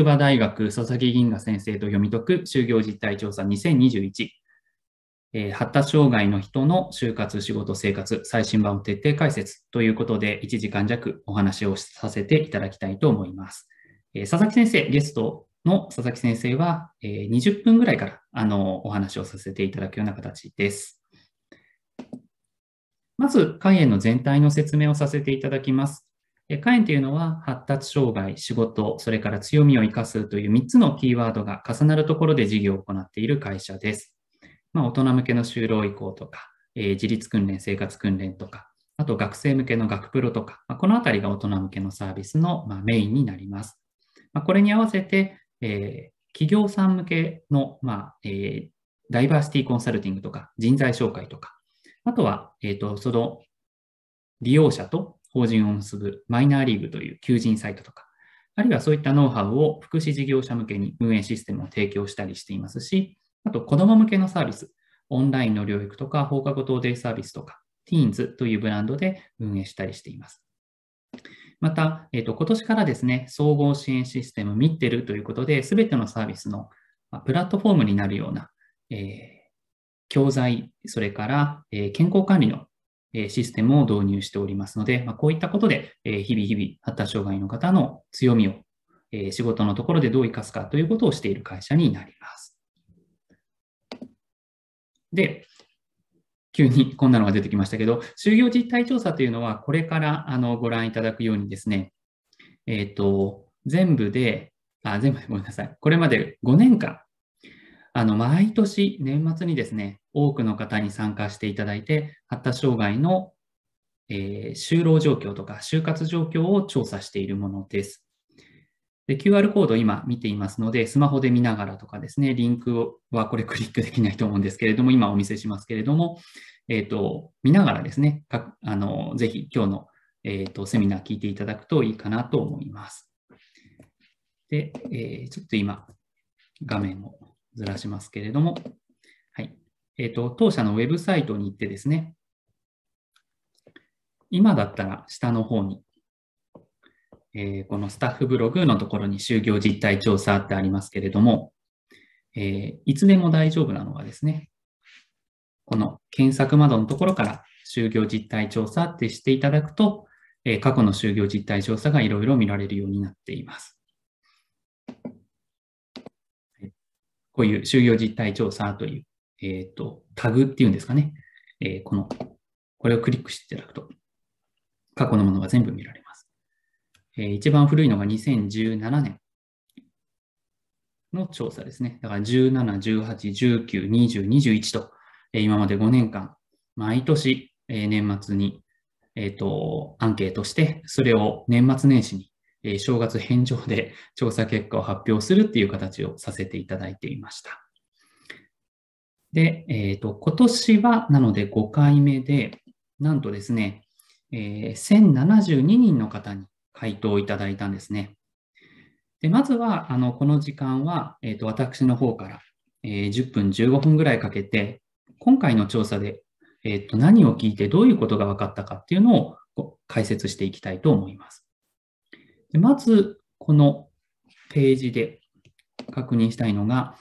筑波大学佐々木銀河先生と読み解く就業実態調査2021、えー、発達障害の人の就活、仕事、生活、最新版を徹底解説ということで、1時間弱お話をさせていただきたいと思います。えー、佐々木先生、ゲストの佐々木先生は、えー、20分ぐらいからあのお話をさせていただくような形です。まず、肝炎の全体の説明をさせていただきます。カインというのは発達障害、仕事、それから強みを生かすという3つのキーワードが重なるところで事業を行っている会社です。まあ、大人向けの就労移行とか、えー、自立訓練、生活訓練とか、あと学生向けの学プロとか、まあ、このあたりが大人向けのサービスの、まメインになります。まあ、これに合わせて、えー、企業さん向けの、まえー、ダイバーシティコンサルティングとか、人材紹介とか、あとは、えーとその利用者と法人を結ぶマイナーリーグという求人サイトとか、あるいはそういったノウハウを福祉事業者向けに運営システムを提供したりしていますし、あと子ども向けのサービス、オンラインの療育とか放課後等デイサービスとか、ティーンズというブランドで運営したりしています。また、えーと、と今年からですね、総合支援システムミッテルということで、すべてのサービスのプラットフォームになるような、えー、教材、それから、えー、健康管理のシステムを導入しておりますので、まこういったことで、え日々日々発達障害の方の強みを、え仕事のところでどう生かすかということをしている会社になります。で、急にこんなのが出てきましたけど、就業実態調査というのは、これからあのご覧いただくようにですね、えっ、ー、と、全部で、あ、全部でごめんなさい。これまで5年間、あの、毎年年末にですね、多くの方に参加していただいて、発達障害の、えー、就労状況とか就活状況を調査しているものです。で QR コード今見ていますので、スマホで見ながらとかですね、リンクはこれクリックできないと思うんですけれども、今お見せしますけれども、えっ、ー、と、見ながらですね、かあのぜひ今日の、えーと、とセミナー聞いていただくといいかなと思います。で、えー、ちょっと今、画面をずらしますけれども、えっ、と、当社のウェブサイトに行ってですね、今だったら下の方に、えー、このスタッフブログのところに就業実態調査ってありますけれども、えー、いつでも大丈夫なのはですね、この検索窓のところから就業実態調査ってしていただくと、え過去の就業実態調査がいろいろ見られるようになっています。こういう就業実態調査というえっ、ー、と、タグっていうんですかね。えー、この、これをクリックしていただくと、過去のものが全部見られます。えー、一番古いのが2017年の調査ですね。だから17、18、19、20、21と、えー、今まで5年間、毎年、えー、年末に、えっ、ー、と、アンケートして、それを年末年始に、えー、正月返上で調査結果を発表するっていう形をさせていただいていました。で、えっ、ー、と、今年は、なので5回目で、なんとですね、えー、1072人の方に回答いただいたんですね。で、まずは、あの、この時間は、えっ、ー、と、私の方から、えー、10分15分ぐらいかけて、今回の調査で、えっ、と、何を聞いてどういうことが分かったかっていうのを解説していきたいと思います。でまず、このページで確認したいのが、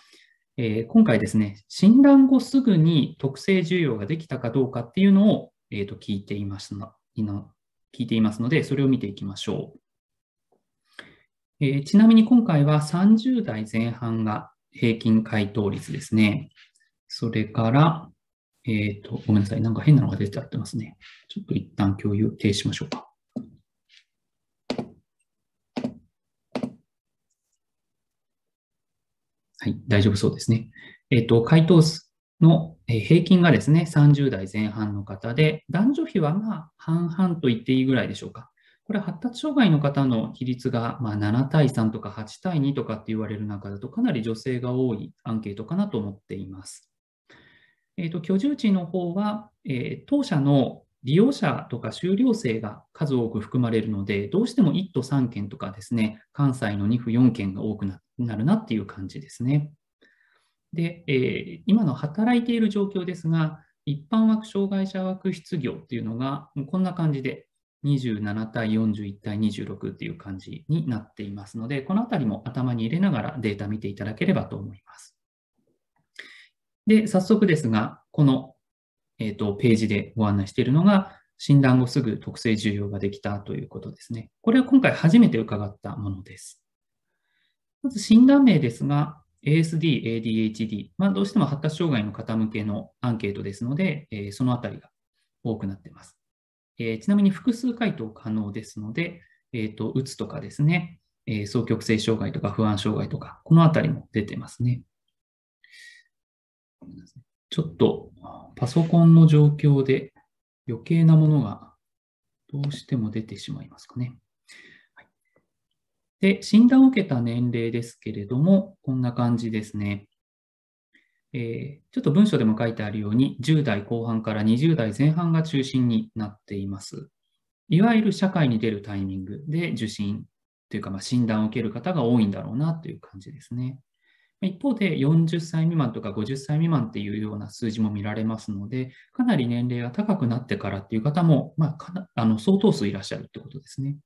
えー、今回ですね、診断後すぐに特性需要ができたかどうかっていうのを、えー、と聞いていますの聞いていますので、それを見ていきましょう。えー、ちなみに今回は30代前半が平均回答率ですね。それから、えっ、ー、と、ごめんなさい。なんか変なのが出ちゃってますね。ちょっと一旦共有停止しましょうか。はい、大丈夫そうですね。えっ、と、回答数の平均がですね、30代前半の方で、男女比はまあ半々と言っていいぐらいでしょうか。これ発達障害の方の比率がま7対3とか8対2とかって言われる中だとかなり女性が多いアンケートかなと思っています。えーと、と居住地の方は、えー、当社の利用者とか修了生が数多く含まれるので、どうしても1都3県とかですね、関西の2府4県が多くなるなっていう感じですね。で、えー、今の働いている状況ですが、一般枠障害者枠失業っていうのが、こんな感じで27対41対26っていう感じになっていますので、このあたりも頭に入れながらデータ見ていただければと思います。で、早速ですが、このえっ、ー、と、ページでご案内しているのが、診断後すぐ特性需要ができたということですね。これは今回初めて伺ったものです。まず診断名ですが、ASD、ADHD、まあ、どうしても発達障害の方向けのアンケートですので、えー、そのあたりが多くなっています。えー、ちなみに複数回答可能ですので、えっ、ー、と、うつとかですね、えー、双極性障害とか不安障害とか、このあたりも出てますね。ちょっとパソコンの状況で余計なものがどうしても出てしまいますかね。はい、で、診断を受けた年齢ですけれども、こんな感じですね。えー、ちょっと文章でも書いてあるように、10代後半から20代前半が中心になっています。いわゆる社会に出るタイミングで受診というか、ま診断を受ける方が多いんだろうなという感じですね。一方で40歳未満とか50歳未満っていうような数字も見られますので、かなり年齢が高くなってからっていう方も、まあ、あの相当数いらっしゃるってことですね。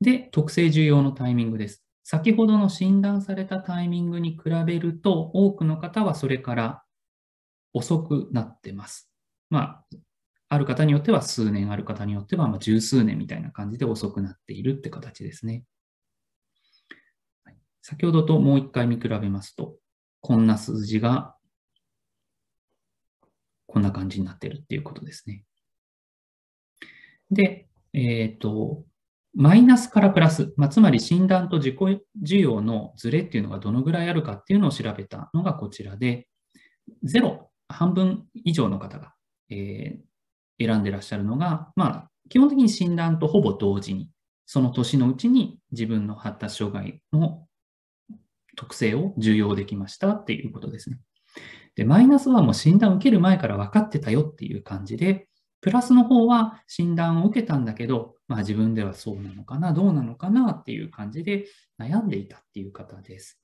で、特性重要のタイミングです。先ほどの診断されたタイミングに比べると、多くの方はそれから遅くなってます。まあ、ある方によっては数年、ある方によってはま十数年みたいな感じで遅くなっているって形ですね。先ほどともう一回見比べますと、こんな数字がこんな感じになってるっていうことですね。で、えっ、ー、と、マイナスからプラス、まあ、つまり診断と自己需要のズレっていうのがどのぐらいあるかっていうのを調べたのがこちらで、0、半分以上の方が、えー、選んでらっしゃるのが、まあ、基本的に診断とほぼ同時に、その年のうちに自分の発達障害の特性を重要できましたっていうことですね。で、マイナスはもう診断を受ける前から分かってたよっていう感じで、プラスの方は診断を受けたんだけど、まあ自分ではそうなのかな、どうなのかなっていう感じで悩んでいたっていう方です。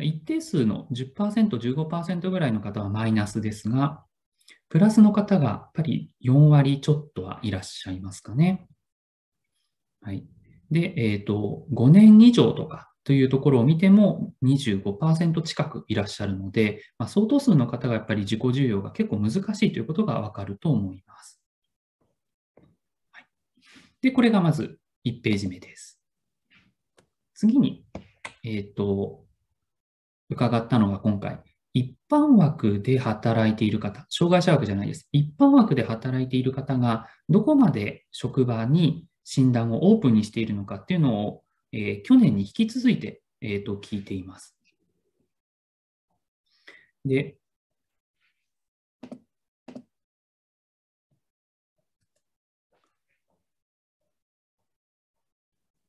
一定数の10%、15%ぐらいの方はマイナスですが、プラスの方がやっぱり4割ちょっとはいらっしゃいますかね。はい。で、えっ、ー、と、5年以上とかというところを見ても25%近くいらっしゃるので、まあ、相当数の方がやっぱり自己需要が結構難しいということがわかると思います。はい、で、これがまず1ページ目です。次に、えっ、ー、と、伺ったのが今回、一般枠で働いている方、障害者枠じゃないです。一般枠で働いている方が、どこまで職場に診断をオープンにしているのかっていうのを、えー、去年に引き続いて、えーと、聞いています。で、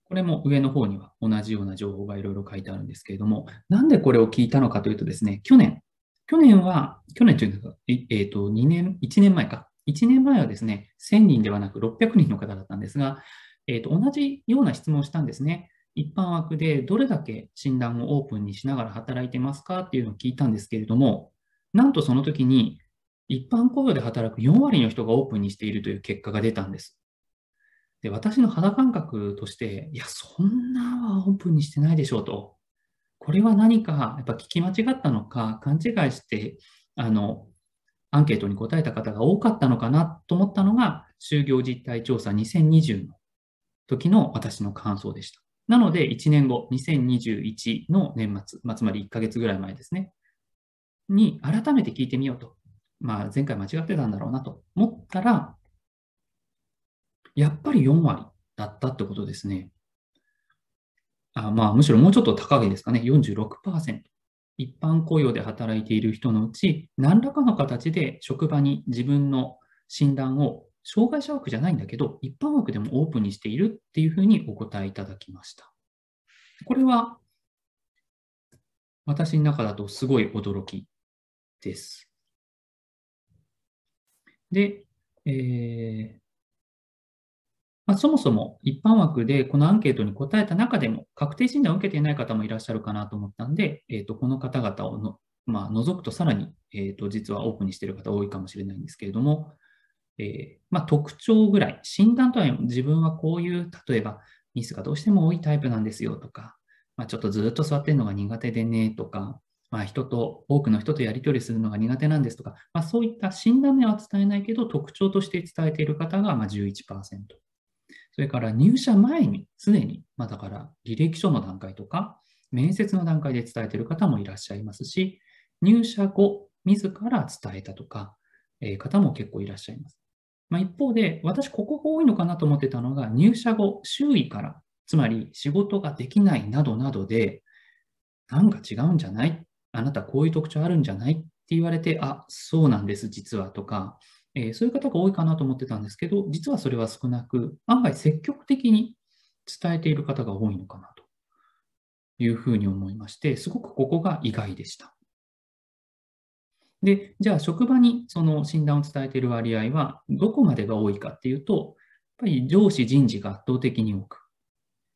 これも上の方には同じような情報がいろいろ書いてあるんですけれども、なんでこれを聞いたのかというとですね、去年、去年は、去年というか、えっ、ー、と、2年、1年前か、1年前はですね、1000人ではなく600人の方だったんですが、えーと、同じような質問をしたんですね。一般枠でどれだけ診断をオープンにしながら働いてますかっていうのを聞いたんですけれども、なんとその時に一般雇用で働く4割の人がオープンにしているという結果が出たんです。で私の肌感覚として、いや、そんなはオープンにしてないでしょうと。これは何か、やっぱ聞き間違ったのか、勘違いして、あの、アンケートに答えた方が多かったのかなと思ったのが、就業実態調査2020の時の私の感想でした。なので、1年後、2021の年末、まあ、つまり1ヶ月ぐらい前ですね、に改めて聞いてみようと。まあ、前回間違ってたんだろうなと思ったら、やっぱり4割だったってことですね。あまあ、むしろもうちょっと高いですかね。46%。一般雇用で働いている人のうち、何らかの形で職場に自分の診断を障害者枠じゃないんだけど、一般枠でもオープンにしているっていうふうにお答えいただきました。これは、私の中だとすごい驚きです。で、えー、まあ、そもそも一般枠でこのアンケートに答えた中でも確定診断を受けていない方もいらっしゃるかなと思ったんで、えー、とこの方々をの、まあ、除くとさらに、えー、と実はオープンにしている方多いかもしれないんですけれども、えー、まあ、特徴ぐらい、診断とは自分はこういう、例えばミスがどうしても多いタイプなんですよとか、まあ、ちょっとずっと座っているのが苦手でねとか、まあ、人と、多くの人とやり取りするのが苦手なんですとか、まあ、そういった診断名は伝えないけど、特徴として伝えている方がま11%。それから入社前に常に、まあ、だから履歴書の段階とか、面接の段階で伝えている方もいらっしゃいますし、入社後、自ら伝えたとか、えー、方も結構いらっしゃいます。まあ、一方で、私、ここが多いのかなと思ってたのが、入社後、周囲から、つまり仕事ができないなどなどで、なんか違うんじゃないあなたこういう特徴あるんじゃないって言われて、あ、そうなんです、実はとか、えー、そういう方が多いかなと思ってたんですけど、実はそれは少なく、案外積極的に伝えている方が多いのかなというふうに思いまして、すごくここが意外でした。で、じゃあ職場にその診断を伝えている割合はどこまでが多いかっていうと、やっぱり上司人事が圧倒的に多く、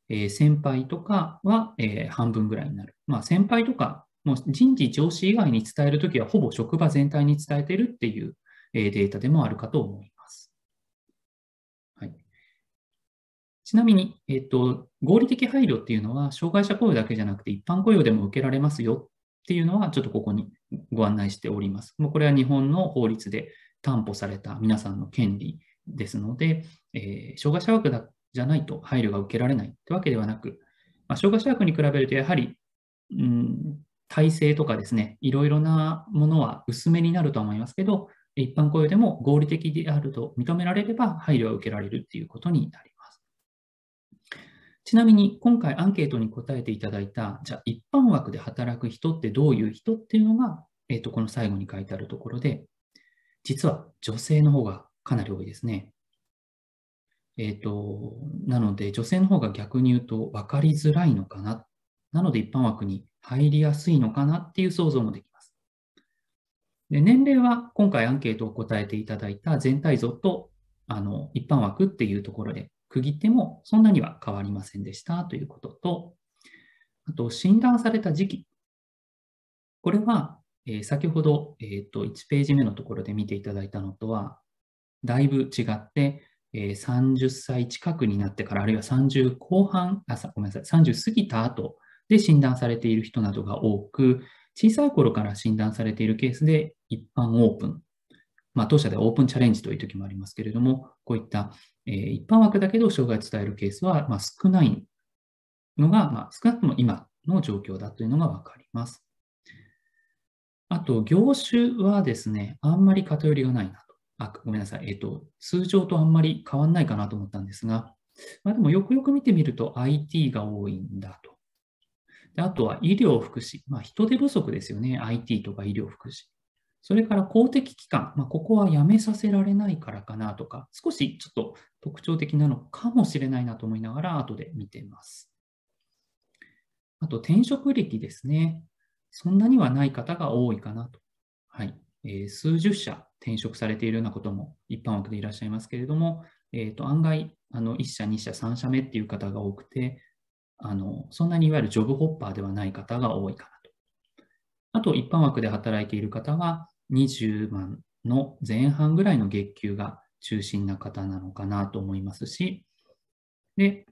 えー、先輩とかは、えー、半分ぐらいになる。まあ先輩とか、もう人事上司以外に伝えるときはほぼ職場全体に伝えてるっていうデータでもあるかと思います。はい、ちなみに、えっと、合理的配慮っていうのは、障害者雇用だけじゃなくて一般雇用でも受けられますよっていうのは、ちょっとここにご案内しております。もうこれは日本の法律で担保された皆さんの権利ですので、えー、障害者枠だじゃないと配慮が受けられないってわけではなく、まあ、障害者枠に比べるとやはり、うん、体制とかですね、いろいろなものは薄めになるとは思いますけど、一般雇用でも合理的であると認められれば配慮は受けられるということになります。ちなみに今回アンケートに答えていただいた、じゃあ一般枠で働く人ってどういう人っていうのが、えー、とこの最後に書いてあるところで、実は女性の方がかなり多いですね。えっ、ー、と、なので女性の方が逆に言うと分かりづらいのかな。なので一般枠に入りやすいのかなっていう想像もできます。で年齢は今回アンケートを答えていただいた全体像とあの一般枠っていうところで区切ってもそんなには変わりませんでしたということと、あと診断された時期。これは、え先ほど、えー、と1ページ目のところで見ていただいたのとはだいぶ違って、え30歳近くになってからあるいは30後半あごめんなさい30過ぎた後で診断されている人などが多く小さい頃から診断されているケースで一般オープン、まあ、当社ではオープンチャレンジという時もありますけれども、こういった、え一般枠だけど障害を伝えるケースは、ま少ないのが、ま少なくとも今の状況だというのが分かります。あと、業種はですね、あんまり偏りがないなと。あ、ごめんなさい。えっ、と、通常とあんまり変わんないかなと思ったんですが、まあ、でもよくよく見てみると IT が多いんだと。であとは医療福祉。まあ、人手不足ですよね。IT とか医療福祉。それから公的機関、まあ、ここは辞めさせられないからかなとか、少しちょっと特徴的なのかもしれないなと思いながら、後で見てます。あと、転職歴ですね。そんなにはない方が多いかなと。はい。えー、数十社転職されているようなことも一般枠でいらっしゃいますけれども、えー、と案外、あの1社、2社、3社目っていう方が多くて、あのそんなにいわゆるジョブホッパーではない方が多いかなあと一般枠で働いている方は20万の前半ぐらいの月給が中心な方なのかなと思いますし、で、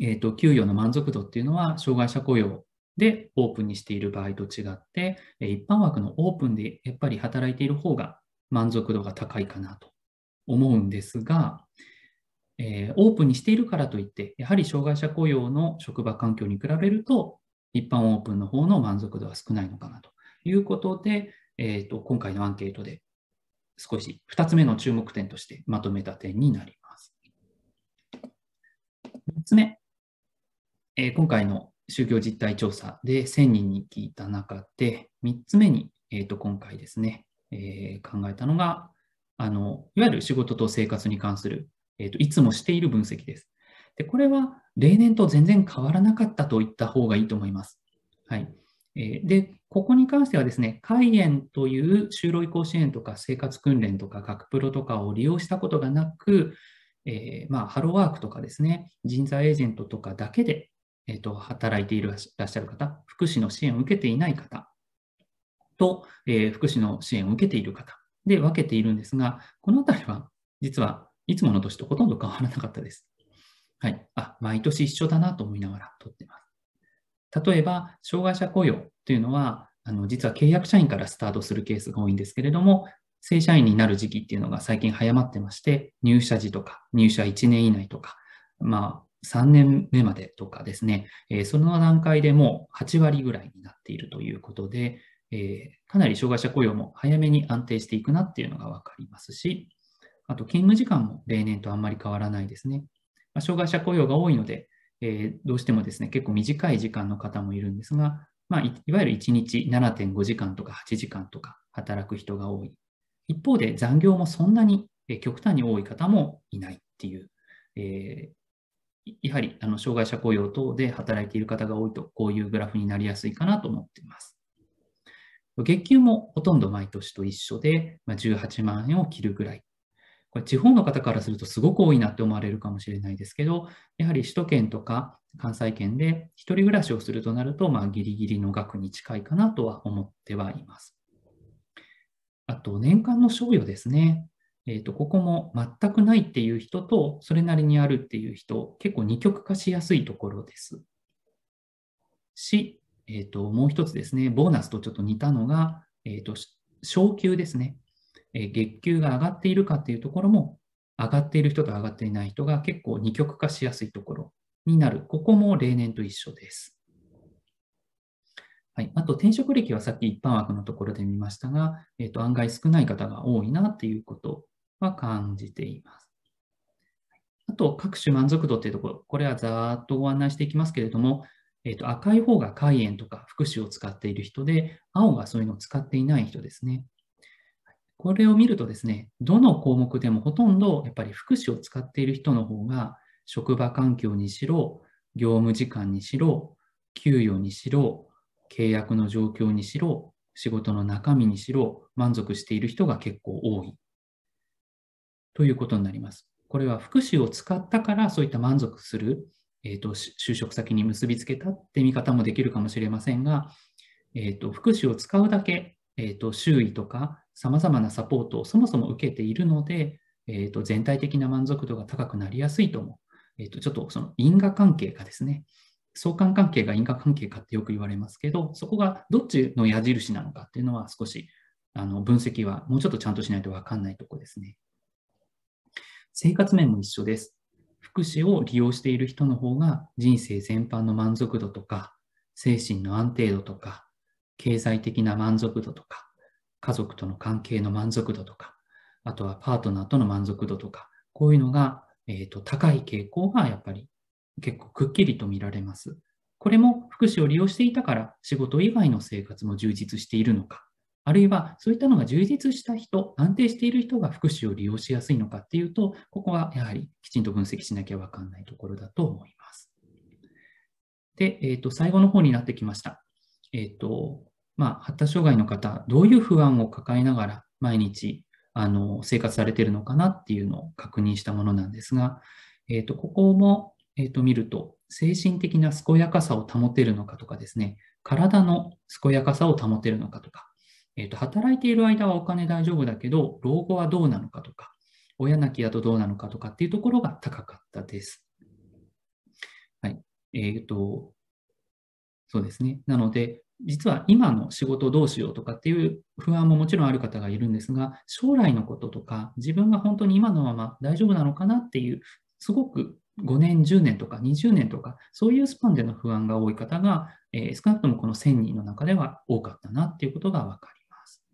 えーと、と給与の満足度っていうのは、障害者雇用でオープンにしている場合と違って、一般枠のオープンでやっぱり働いている方が満足度が高いかなと思うんですが、えー、オープンにしているからといって、やはり障害者雇用の職場環境に比べると、一般オープンの方の満足度は少ないのかなということで、えーと、今回のアンケートで少し2つ目の注目点としてまとめた点になります。3つ目、えー、今回の宗教実態調査で1000人に聞いた中で、3つ目に、えーと、今回ですね、えー、考えたのがあの、いわゆる仕事と生活に関する、えーといつもしている分析です。でこれは例年と全然変わらなかったといった方がいいと思います。はい。えで、ここに関してはですね、海炎という就労移行支援とか生活訓練とか学プロとかを利用したことがなく、えー、まあ、ハローワークとかですね、人材エージェントとかだけで、えーと、と働いていらっしゃる方、福祉の支援を受けていない方と、えー、福祉の支援を受けている方で分けているんですが、このあたりは実はいつもの年とほとんど変わらなかったです。はい。あ、毎年一緒だなと思いながら取ってます。例えば、障害者雇用というのは、あの実は契約社員からスタートするケースが多いんですけれども、正社員になる時期っていうのが最近早まってまして、入社時とか、入社1年以内とか、まあ、3年目までとかですね、えー、その段階でもう8割ぐらいになっているということで、えー、かなり障害者雇用も早めに安定していくなっていうのが分かりますし、あと勤務時間も例年とあんまり変わらないですね。ま障害者雇用が多いので、えー、どうしてもですね、結構短い時間の方もいるんですが、まあ、いわゆる1日7.5時間とか8時間とか働く人が多い。一方で残業もそんなに極端に多い方もいないっていう、えー、やはりあの障害者雇用等で働いている方が多いと、こういうグラフになりやすいかなと思っています。月給もほとんど毎年と一緒で、まあ、18万円を切るぐらい。これ地方の方からするとすごく多いなって思われるかもしれないですけど、やはり首都圏とか関西圏で1人暮らしをするとなると、まあ、ギリギリの額に近いかなとは思ってはいます。あと、年間の賞与ですね。えーと、ここも全くないっていう人と、それなりにあるっていう人、結構二極化しやすいところです。し、えーと、もう一つですね、ボーナスとちょっと似たのが、えーと昇給ですね。月給が上がっているかっていうところも、上がっている人と上がっていない人が結構二極化しやすいところになる。ここも例年と一緒です。はい、あと転職歴はさっき一般枠のところで見ましたが、えー、と案外少ない方が多いなっていうことは感じています。あと各種満足度っていうところ、これはざーっとご案内していきますけれども、えー、と赤い方が肝炎とか福祉を使っている人で、青がそういうのを使っていない人ですね。これを見るとですね、どの項目でもほとんどやっぱり福祉を使っている人の方が、職場環境にしろ、業務時間にしろ、給与にしろ、契約の状況にしろ、仕事の中身にしろ、満足している人が結構多い。ということになります。これは福祉を使ったからそういった満足する、えーと、就職先に結びつけたって見方もできるかもしれませんが、えーと、福祉を使うだけ、えーと周囲とかさまざまなサポートをそもそも受けているので、えー、と全体的な満足度が高くなりやすいとも、えー、とちょっとその因果関係がですね、相関関係が因果関係かってよく言われますけど、そこがどっちの矢印なのかっていうのは少しあの分析はもうちょっとちゃんとしないと分かんないとこですね。生活面も一緒です。福祉を利用している人の方が人生全般の満足度とか、精神の安定度とか、経済的な満足度とか、家族との関係の満足度とか、あとはパートナーとの満足度とか、こういうのが、えーと、高い傾向がやっぱり結構くっきりと見られます。これも福祉を利用していたから仕事以外の生活も充実しているのか、あるいはそういったのが充実した人、安定している人が福祉を利用しやすいのかっていうと、ここはやはりきちんと分析しなきゃわかんないところだと思います。で、えーと、最後の方になってきました。えっ、ー、と、まあ、発達障害の方、どういう不安を抱えながら毎日あの生活されているのかなっていうのを確認したものなんですが、えーと、ここも、えーと、見ると、精神的な健やかさを保てるのかとかですね、体の健やかさを保てるのかとか、えーと、働いている間はお金大丈夫だけど、老後はどうなのかとか、親なきとどうなのかとかっていうところが高かったです。はい。えっ、ー、と、そうですね。なので、実は今の仕事をどうしようとかっていう不安ももちろんある方がいるんですが、将来のこととか、自分が本当に今のまま大丈夫なのかなっていう、すごく5年、10年とか20年とか、そういうスパンでの不安が多い方が、えー、少なくともこの1000人の中では多かったなっていうことが分かります。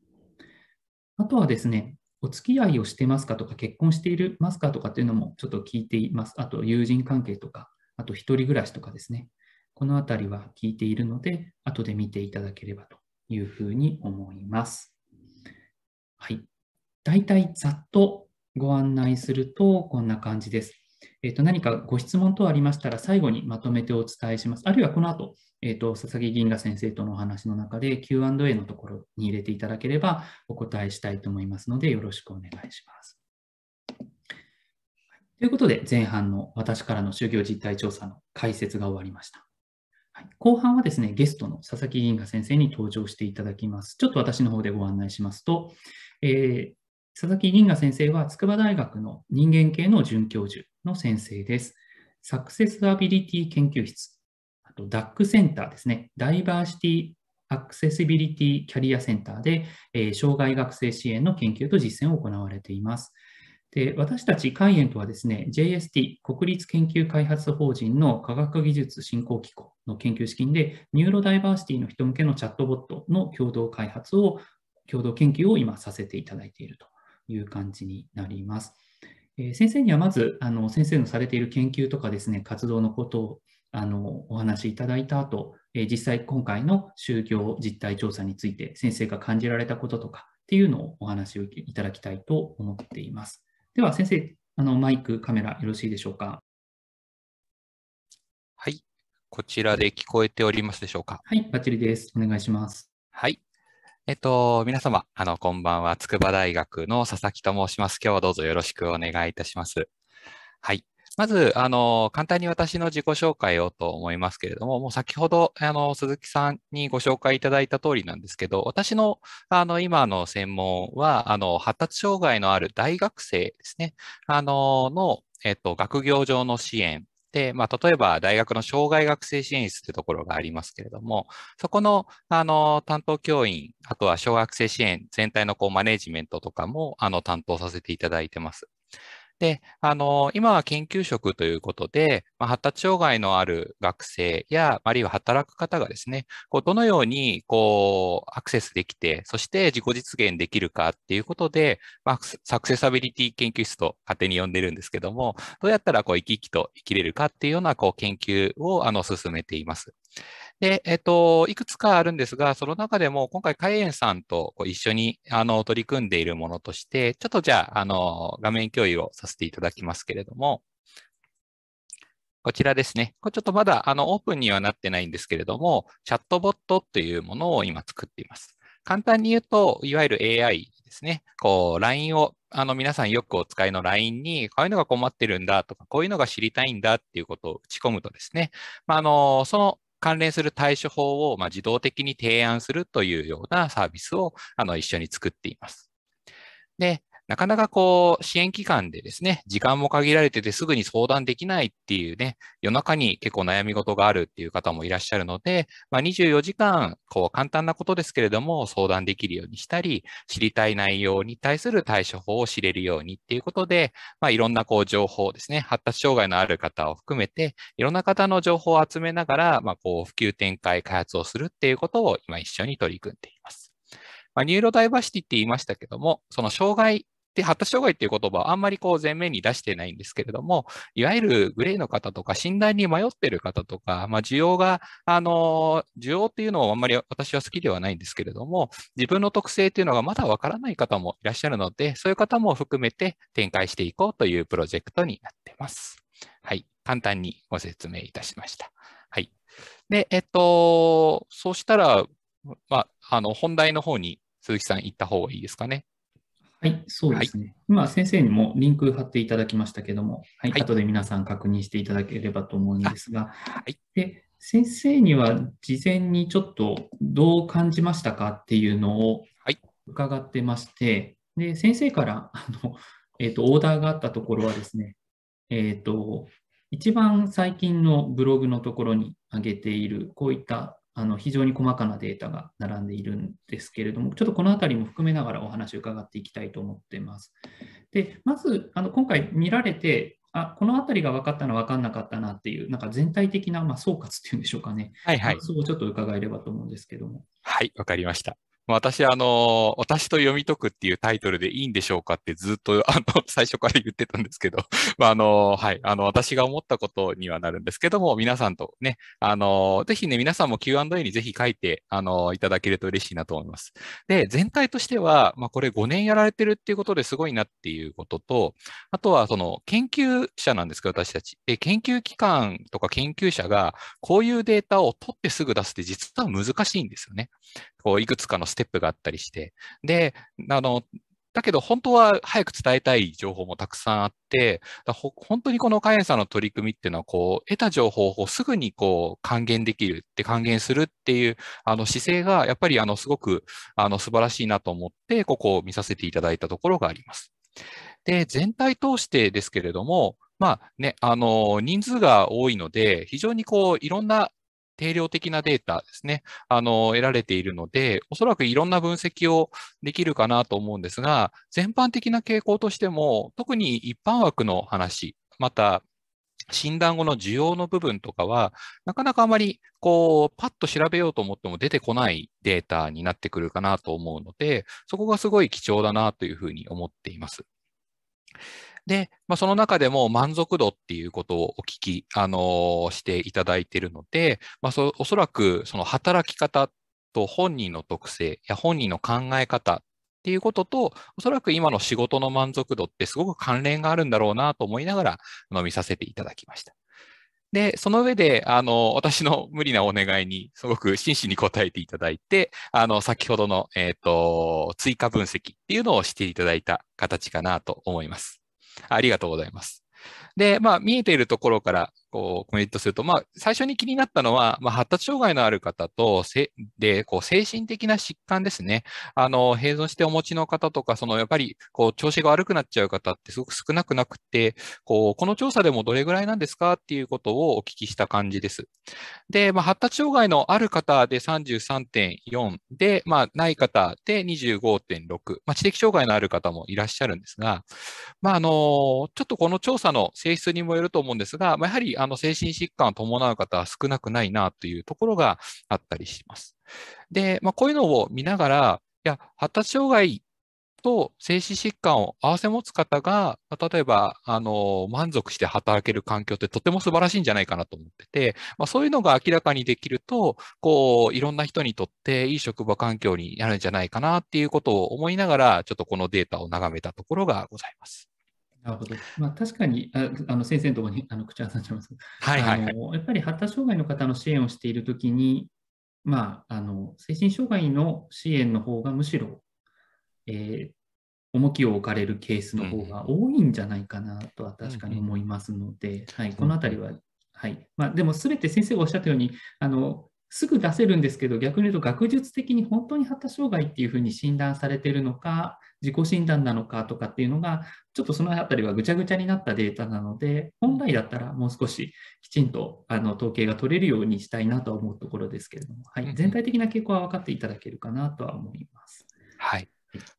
あとはですね、お付き合いをしてますかとか、結婚していますかとかっていうのもちょっと聞いています。あと、友人関係とか、あと、1人暮らしとかですね。このあたりは聞いているので、後で見ていただければというふうに思います。はい。大体ざっとご案内するとこんな感じです。えー、と何かご質問等ありましたら最後にまとめてお伝えします。あるいはこの後、えー、と佐々木銀河先生とのお話の中で Q&A のところに入れていただければお答えしたいと思いますのでよろしくお願いします。ということで前半の私からの就業実態調査の解説が終わりました。はい、後半はですね、ゲストの佐々木銀河先生に登場していただきます。ちょっと私の方でご案内しますと、えー、佐々木銀河先生は筑波大学の人間系の准教授の先生です。サクセスアビリティ研究室、あと DAC センターですね、ダイバーシティアクセシビリティキャリアセンターで、えー、障害学生支援の研究と実践を行われています。で私たち海ンとはですね、JST、国立研究開発法人の科学技術振興機構の研究資金で、ニューロダイバーシティの人向けのチャットボットの共同開発を、共同研究を今させていただいているという感じになります。えー、先生にはまず、あの先生のされている研究とかですね、活動のことをあのお話しいただいた後、えー、実際今回の就業実態調査について先生が感じられたこととかっていうのをお話をいただきたいと思っています。では先生、あのマイク、カメラ、よろしいでしょうか。はい、こちらで聞こえておりますでしょうか。はい、バッチリです。お願いします。はい。えっと、皆様、あの、こんばんは。筑波大学の佐々木と申します。今日はどうぞよろしくお願いいたします。はい。まず、あの、簡単に私の自己紹介をと思いますけれども、もう先ほど、あの、鈴木さんにご紹介いただいた通りなんですけど、私の、あの、今の専門は、あの、発達障害のある大学生ですね、あの、の、えっと、学業上の支援で、まあ、例えば大学の障害学生支援室というところがありますけれども、そこのあの担当教員、あとは小学生支援全体のこうマネジメントとかもあの担当させていただいてます。で、あの、今は研究職ということで、まあ、発達障害のある学生や、あるいは働く方がですね、こうどのように、こう、アクセスできて、そして自己実現できるかっていうことで、まあ、サクセサビリティ研究室と勝手に呼んでるんですけども、どうやったら、こう、生き生きと生きれるかっていうような、こう、研究を、あの、進めています。で、えっと、いくつかあるんですが、その中でも今回、カイエンさんと一緒にあの取り組んでいるものとして、ちょっとじゃあ、あの、画面共有をさせていただきますけれども、こちらですね。これちょっとまだあのオープンにはなってないんですけれども、チャットボットというものを今作っています。簡単に言うと、いわゆる AI ですね。こう、LINE を、あの皆さんよくお使いの LINE に、こういうのが困ってるんだとか、こういうのが知りたいんだっていうことを打ち込むとですね、まあ、あの、その関連する対処法をま自動的に提案するというようなサービスをあの一緒に作っています。で、なかなかこう、支援機関でですね、時間も限られててすぐに相談できないっていうね、夜中に結構悩み事があるっていう方もいらっしゃるので、まあ、24時間、こう、簡単なことですけれども、相談できるようにしたり、知りたい内容に対する対処法を知れるようにっていうことで、まあ、いろんなこう、情報ですね、発達障害のある方を含めて、いろんな方の情報を集めながら、まあ、こう、普及展開、開発をするっていうことを今一緒に取り組んでいます。まあ、ニューロダイバーシティって言いましたけども、その障害で、発達障害っていう言葉はあんまりこう前面に出してないんですけれども、いわゆるグレーの方とか、診断に迷ってる方とか、まあ、需要が、あの、需要っていうのはあんまり私は好きではないんですけれども、自分の特性っていうのがまだわからない方もいらっしゃるので、そういう方も含めて展開していこうというプロジェクトになってます。はい。簡単にご説明いたしました。はい。で、えっと、そうしたら、まあ、あの、本題の方に鈴木さん行った方がいいですかね。はい、そうですね。はい、今、先生にもリンク貼っていただきましたけども、はい、はい、後で皆さん確認していただければと思うんですが、はい、で先生には事前にちょっとどう感じましたかっていうのを伺ってまして、で先生からあの、えーと、オーダーがあったところはですね、えーと、一番最近のブログのところに上げている、こういったあの非常に細かなデータが並んでいるんですけれども、ちょっとこのあたりも含めながらお話を伺っていきたいと思っています。で、まず、あの今回見られて、あこのあたりが分かったの分かんなかったなっていう、なんか全体的な、まあ、総括っていうんでしょうかね。はいはい。そうちょっと伺えればと思うんですけども。はい、分かりました。私、あの、私と読み解くっていうタイトルでいいんでしょうかってずっと、あの、最初から言ってたんですけど、まあ、あの、はい、あの、私が思ったことにはなるんですけども、皆さんとね、あの、ぜひね、皆さんも Q&A にぜひ書いて、あの、いただけると嬉しいなと思います。で、全体としては、まあ、これ5年やられてるっていうことですごいなっていうことと、あとは、その、研究者なんですけど、私たち。で、研究機関とか研究者が、こういうデータを取ってすぐ出すって実は難しいんですよね。こういくつかのステップがあったりして、で、あの、だけど本当は早く伝えたい情報もたくさんあって、本当にこのカエンさんの取り組みっていうのは、こう、得た情報をすぐにこう、還元できるって、還元するっていう、あの姿勢が、やっぱりあの、すごく、あの、素晴らしいなと思って、ここを見させていただいたところがあります。で、全体通してですけれども、まあね、あの、人数が多いので、非常にこう、いろんな定量的なデータですね、あの、得られているので、おそらくいろんな分析をできるかなと思うんですが、全般的な傾向としても、特に一般枠の話、また、診断後の需要の部分とかは、なかなかあまり、こう、パッと調べようと思っても出てこないデータになってくるかなと思うので、そこがすごい貴重だなというふうに思っています。で、まあ、その中でも満足度っていうことをお聞き、あのー、していただいているので、まあ、そおそらくその働き方と本人の特性や本人の考え方っていうことと、おそらく今の仕事の満足度ってすごく関連があるんだろうなと思いながら見させていただきました。で、その上で、あの、私の無理なお願いにすごく真摯に答えていただいて、あの、先ほどの、えっ、ー、と、追加分析っていうのをしていただいた形かなと思います。ありがとうございます。で、まあ、見えているところからこう、コメントすると、まあ、最初に気になったのは、まあ、発達障害のある方と、で、こう、精神的な疾患ですね。あの、併存してお持ちの方とか、その、やっぱり、こう、調子が悪くなっちゃう方ってすごく少なくなくて、こう、この調査でもどれぐらいなんですかっていうことをお聞きした感じです。で、まあ、発達障害のある方で33.4で、まあ、ない方で25.6、まあ、知的障害のある方もいらっしゃるんですが、まあ、あの、ちょっとこの調査の性質にもよると思うんですが、まあ、やはり、あの精神疾患を伴う方は少なくないなというところがあったりします。で、まあ、こういうのを見ながら、いや、発達障害と精神疾患を併せ持つ方が、例えば、あの、満足して働ける環境ってとても素晴らしいんじゃないかなと思ってて、まあ、そういうのが明らかにできると、こう、いろんな人にとっていい職場環境になるんじゃないかなっていうことを思いながら、ちょっとこのデータを眺めたところがございます。なるほど。まあ、確かに、ああの先生のところにあの口挟んじゃいます。はいはい、はい、やっぱり発達障害の方の支援をしているときに、まあ、あの精神障害の支援の方がむしろ、えー、重きを置かれるケースの方が多いんじゃないかなとは確かに思いますので、うんうん、はい、この辺りは、はいまあ、でも全て先生がおっしゃったようにあのすぐ出せるんですけど、逆に言うと学術的に本当に発達障害っていうふうに診断されているのか、自己診断なのかとかっていうのが、ちょっとその辺りはぐちゃぐちゃになったデータなので、本来だったらもう少しきちんとあの統計が取れるようにしたいなと思うところですけれども、はい、全体的な傾向は分かっていただけるかなとは思います。はい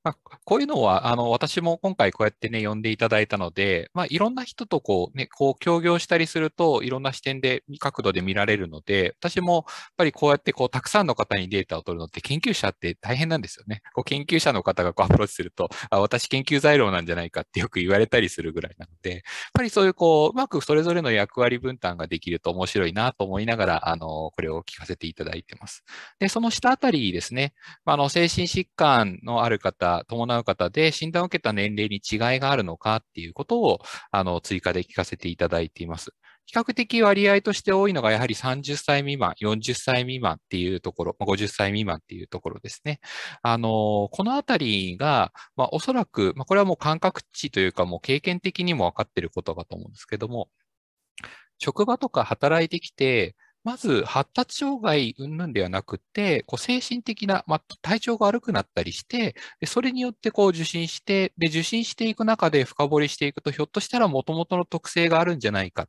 まあ、こういうのは、あの、私も今回こうやってね、呼んでいただいたので、まあ、いろんな人とこうね、こう協業したりすると、いろんな視点で、角度で見られるので、私もやっぱりこうやってこう、たくさんの方にデータを取るのって、研究者って大変なんですよね。こう研究者の方がこうアプローチすると、あ、私研究材料なんじゃないかってよく言われたりするぐらいなので、やっぱりそういうこう、うまくそれぞれの役割分担ができると面白いなと思いながら、あの、これを聞かせていただいてます。で、その下あたりですね、まあの、精神疾患のある方、伴う方で診断を受けた年齢に違いがあるのかっていうことをあの追加で聞かせていただいています。比較的割合として多いのが、やはり30歳未満、40歳未満っていうところ、50歳未満っていうところですね。あの、このあたりが、まあ、おそらく、まあ、これはもう感覚値というか、もう経験的にも分かっていることだと思うんですけども、職場とか働いてきて、まず発達障害云々ではなくて、こう精神的な、まあ、体調が悪くなったりして、でそれによってこう受診して、で受診していく中で深掘りしていくと、ひょっとしたら元々の特性があるんじゃないかっ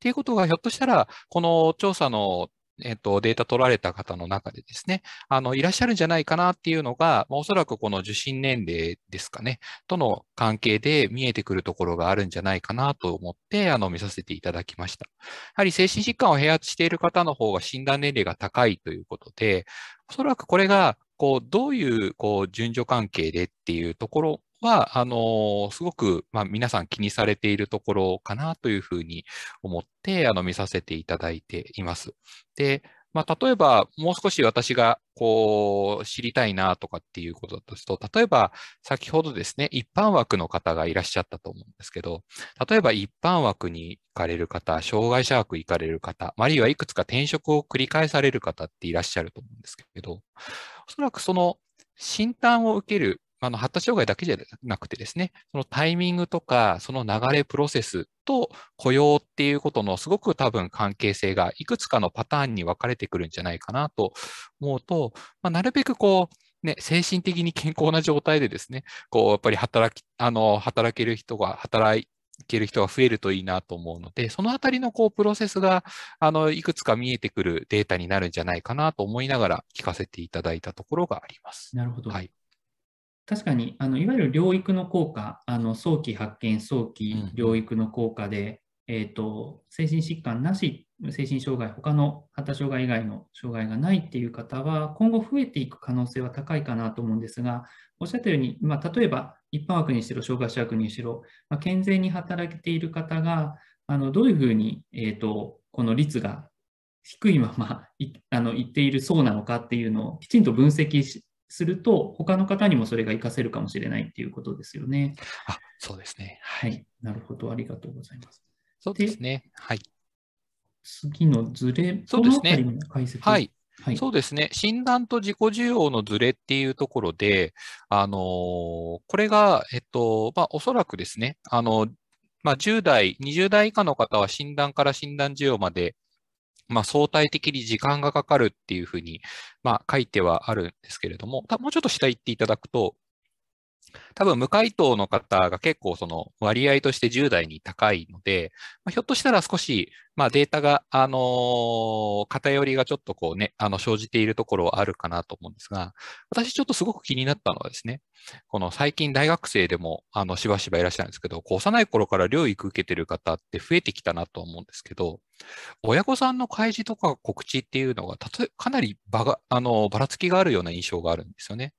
ていうことが、ひょっとしたら、この調査のえっと、データ取られた方の中でですね、あの、いらっしゃるんじゃないかなっていうのが、まあ、おそらくこの受信年齢ですかね、との関係で見えてくるところがあるんじゃないかなと思って、あの、見させていただきました。やはり精神疾患を併発している方の方が診断年齢が高いということで、おそらくこれが、こう、どういう、こう、順序関係でっていうところは、あの、すごく、まあ、皆さん気にされているところかなというふうに思って、あの、見させていただいています。で、まあ、例えば、もう少し私が、こう、知りたいなとかっていうことだと、すると、例えば、先ほどですね、一般枠の方がいらっしゃったと思うんですけど、例えば一般枠に行かれる方、障害者枠行かれる方、あるいはいくつか転職を繰り返される方っていらっしゃると思うんですけど、おそらくその診断を受けるあの発達障害だけじゃなくてですね、そのタイミングとか、その流れ、プロセスと雇用っていうことのすごく多分関係性がいくつかのパターンに分かれてくるんじゃないかなと思うと、まあ、なるべくこう、ね、精神的に健康な状態でですね、こう、やっぱり働き、あの、働ける人が、働いける人が増えるといいなと思うので、そのあたりのこう、プロセスが、あの、いくつか見えてくるデータになるんじゃないかなと思いながら聞かせていただいたところがあります。なるほど。はい。確かにあのいわゆる療育の効果あの早期発見早期療育の効果で、うん、えーと、精神疾患なし精神障害他の発達障害以外の障害がないっていう方は今後増えていく可能性は高いかなと思うんですがおっしゃったように、まあ、例えば一般枠にしろ障害者枠にしろ、まあ、健全に働けている方があのどういうふうに、えーとこの率が低いままいあの言っているそうなのかっていうのをきちんと分析しすると、他の方にもそれが活かせるかもしれないっていうことですよね。あそうですね。はい。なるほど。ありがとうございます。そうですね。はい。次のズレ、そうですね。解説はい。はい、そうですね。診断と自己需要のズレっていうところで、あのこれが、えっと、まあ、おそらくですね、あの、まあ、10代、20代以下の方は診断から診断需要までまあ、相対的に時間がかかるっていうふうに、まあ、書いてはあるんですけれども、もうちょっと下行っていただくと、多分無回答の方が結構その割合として10代に高いので、まあ、ひょっとしたら少し、まあ、データが、あのー、偏りがちょっとこうね、あの生じているところはあるかなと思うんですが、私ちょっとすごく気になったのはですね、この最近大学生でもあのしばしばいらっしゃるんですけど、こう幼い頃から療育受けてる方って増えてきたなと思うんですけど、親御さんの開示とか告知っていうのが、たとえかなりばがあのばらつきがあるような印象があるんですよね。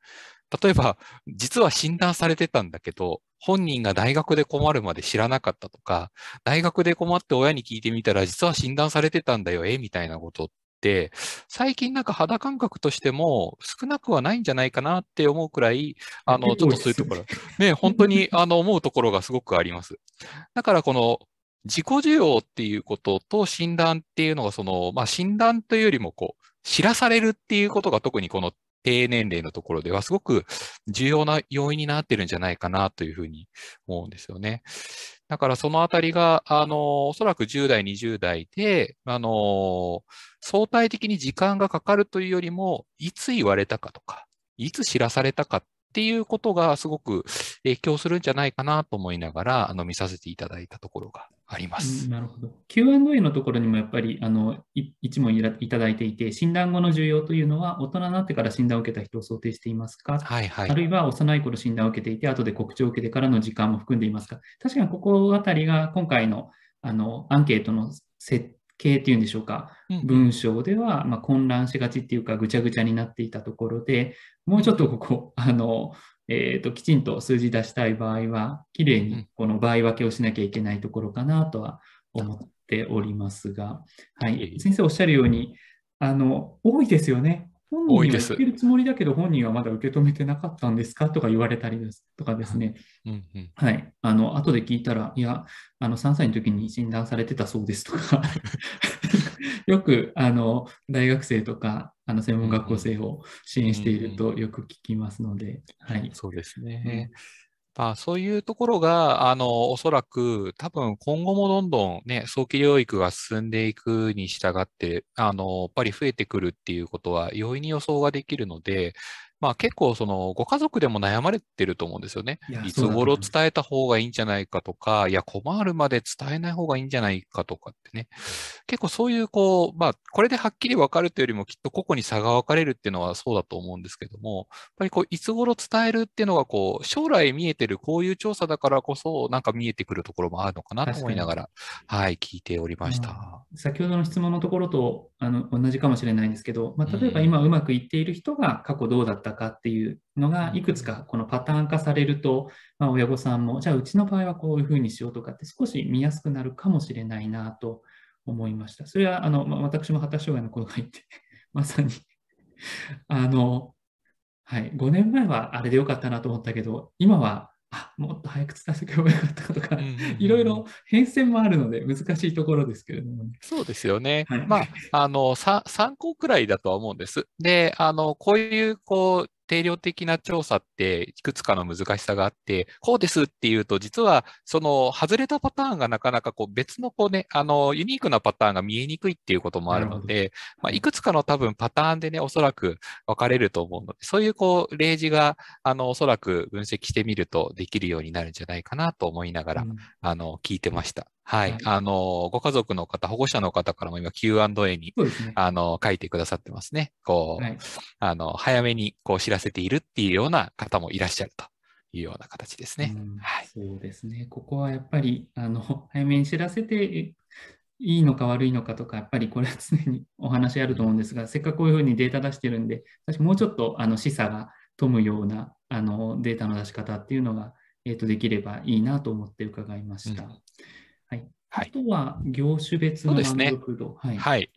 例えば、実は診断されてたんだけど、本人が大学で困るまで知らなかったとか、大学で困って親に聞いてみたら、実は診断されてたんだよ、えみたいなことって、最近なんか肌感覚としても少なくはないんじゃないかなって思うくらい、あの、ちょっとそういうところ、ね、本当にあの思うところがすごくあります。だからこの、自己需要っていうことと診断っていうのが、その、まあ、診断というよりも、こう、知らされるっていうことが特にこの低年齢のところではすごく重要な要因になってるんじゃないかなというふうに思うんですよね。だからそのあたりが、あの、おそらく10代、20代で、あの、相対的に時間がかかるというよりも、いつ言われたかとか、いつ知らされたかっていうことがすごく影響するんじゃないかなと思いながら、あの、見させていただいたところがあります。うん、なるほど。Q&A のところにもやっぱりあの一問いただいていて、診断後の需要というのは、大人になってから診断を受けた人を想定していますか、はいはい、あるいは幼い頃診断を受けていて、後で告知を受けてからの時間も含んでいますか確かにここあたりが今回のあのアンケートの設計っていうんでしょうか、文章では、ま混乱しがちっていうか、ぐちゃぐちゃになっていたところで、もうちょっとここ、あのえー、と、きちんと数字出したい場合は、きれいにこの場合分けをしなきゃいけないところかなとは思っておりますが、はい、先生おっしゃるように、あの、多いですよね。本人は受けるつもりだけど、本人はまだ受け止めてなかったんですかとか言われたりですとかですね、うん、はい、あの後で聞いたら、いや、あの3歳の時に診断されてたそうですとか よくあの大学生とかあの専門学校生を支援しているとよく聞きますので、はい、そうですね。まあ、そういうところが、あの、おそらく、多分今後もどんどんね、早期療育が進んでいくに従って、あの、やっぱり増えてくるっていうことは容易に予想ができるので、まあ、結構そのご家族でも悩まれてると思うんですよね。いつ頃伝えた方がいいんじゃないかとか、いや、困るまで伝えない方がいいんじゃないかとかってね。結構そういう、こう、まあ、これではっきり分かるというよりも、きっと個々に差が分かれるっていうのはそうだと思うんですけども、やっぱりこう、いつ頃伝えるっていうのが、こう、将来見えてるこういう調査だからこそ、なんか見えてくるところもあるのかなと思いながら、はい、聞いておりました。先ほどの質問のところと、あの、同じかもしれないんですけど、まあ、例えば今うまくいっている人が過去どうだったたかっていうのが、いくつかこのパターン化されると、まあ、親御さんも、じゃあうちの場合はこういうふうにしようとかって少し見やすくなるかもしれないなと思いました。それはあの、まあ、私も発達障害の子がいて、まさにあの、はい、5年前はあれでよかったなと思ったけど、今はあもっと早く伝えとけばよかったとか、いろいろ変遷もあるので難しいところですけれども、ね、そうですよね。はい、まあ、あの、参考くらいだとは思うんです。で、あの、こういう、こう、定量的な調査っていくつかの難しさがあって、こうですっていうと、実はその外れたパターンがなかなかこう別のこう、ね、あのユニークなパターンが見えにくいっていうこともあるので、まあ、いくつかの多分パターンでね、おそらく分かれると思うので、そういうこう例示があのおそらく分析してみるとできるようになるんじゃないかなと思いながら、あの聞いてました。はい。あの、ご家族の方、保護者の方からも今 Q&A に、ね、あの、書いてくださってますね。こう、はい、あの、早めにこう知らせているっていうような方もいらっしゃるというような形ですね。はい、そうですね。ここはやっぱり、あの、早めに知らせていいのか悪いのかとか、やっぱりこれは常にお話あると思うんですが、せっかくこういうふうにデータ出してるんで、私もうちょっとあの示唆が富むようなあのデータの出し方っていうのが、えー、とできればいいなと思って伺いました。うんはい。あとは業種別の満足度。はい、ねはい、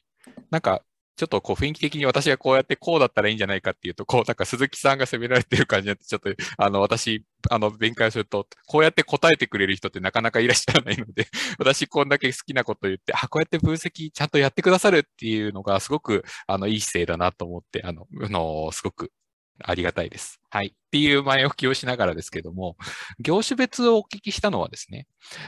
なんか、ちょっとこう雰囲気的に私がこうやってこうだったらいいんじゃないかっていうと、こう、なんか鈴木さんが責められてる感じになって、ちょっと、あの、私、あの、弁解すると、こうやって答えてくれる人ってなかなかいらっしゃらないので、私こんだけ好きなこと言って、あ、こうやって分析ちゃんとやってくださるっていうのが、すごく、あの、いい姿勢だなと思って、あの、あのすごくありがたいです。はい。っていう前置きをしながらですけども、業種別をお聞きしたのはですね、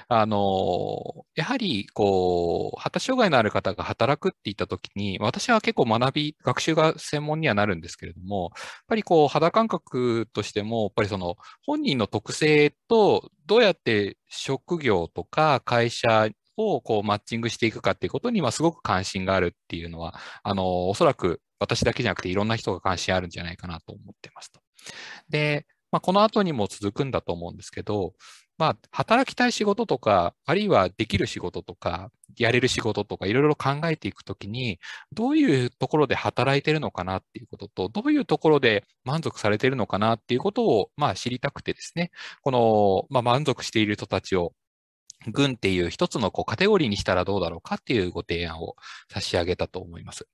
あの、やはり、こう、発達障害のある方が働くって言ったときに、私は結構学び、学習が専門にはなるんですけれども、やっぱりこう、肌感覚としても、やっぱりその、本人の特性と、どうやって職業とか会社をこうマッチングしていくかっていうことにはすごく関心があるっていうのは、あの、おそらく私だけじゃなくていろんな人が関心あるんじゃないかなと思ってますと。で、まあ、この後にも続くんだと思うんですけど、まあ、働きたい仕事とか、あるいはできる仕事とか、やれる仕事とか、いろいろ考えていくときに、どういうところで働いてるのかなっていうことと、どういうところで満足されてるのかなっていうことを、まあ、知りたくてですね、この、まあ、満足している人たちを群っていう一つのこうカテゴリーにしたらどうだろうかっていうご提案を差し上げたと思います。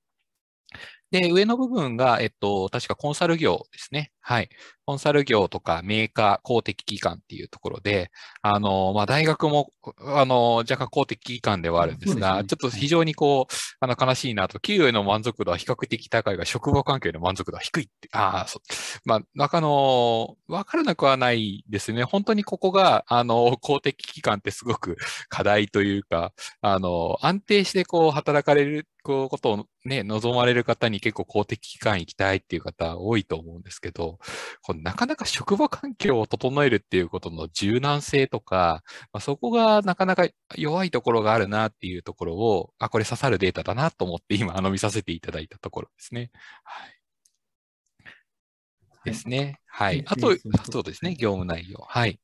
で、上の部分が、えっと、確かコンサル業ですね。はい。コンサル業とかメーカー、公的機関っていうところで、あの、まあ、大学も、あの、若干公的機関ではあるんですが、すね、ちょっと非常にこう、あの、悲しいなと、給与への満足度は比較的高いが、職場環境への満足度は低いって、ああ、そう。まあ、中の、わからなくはないですね。本当にここが、あの、公的機関ってすごく 課題というか、あの、安定してこう、働かれるこうことをね、望まれる方に結構公的機関行きたいっていう方多いと思うんですけど、こなかなか職場環境を整えるっていうことの柔軟性とか、まあ、そこがなかなか弱いところがあるなっていうところを、あ、これ刺さるデータだなと思って今、あの、見させていただいたところですね。はい。ですね。はい。あと、そうですね、業務内容。はい。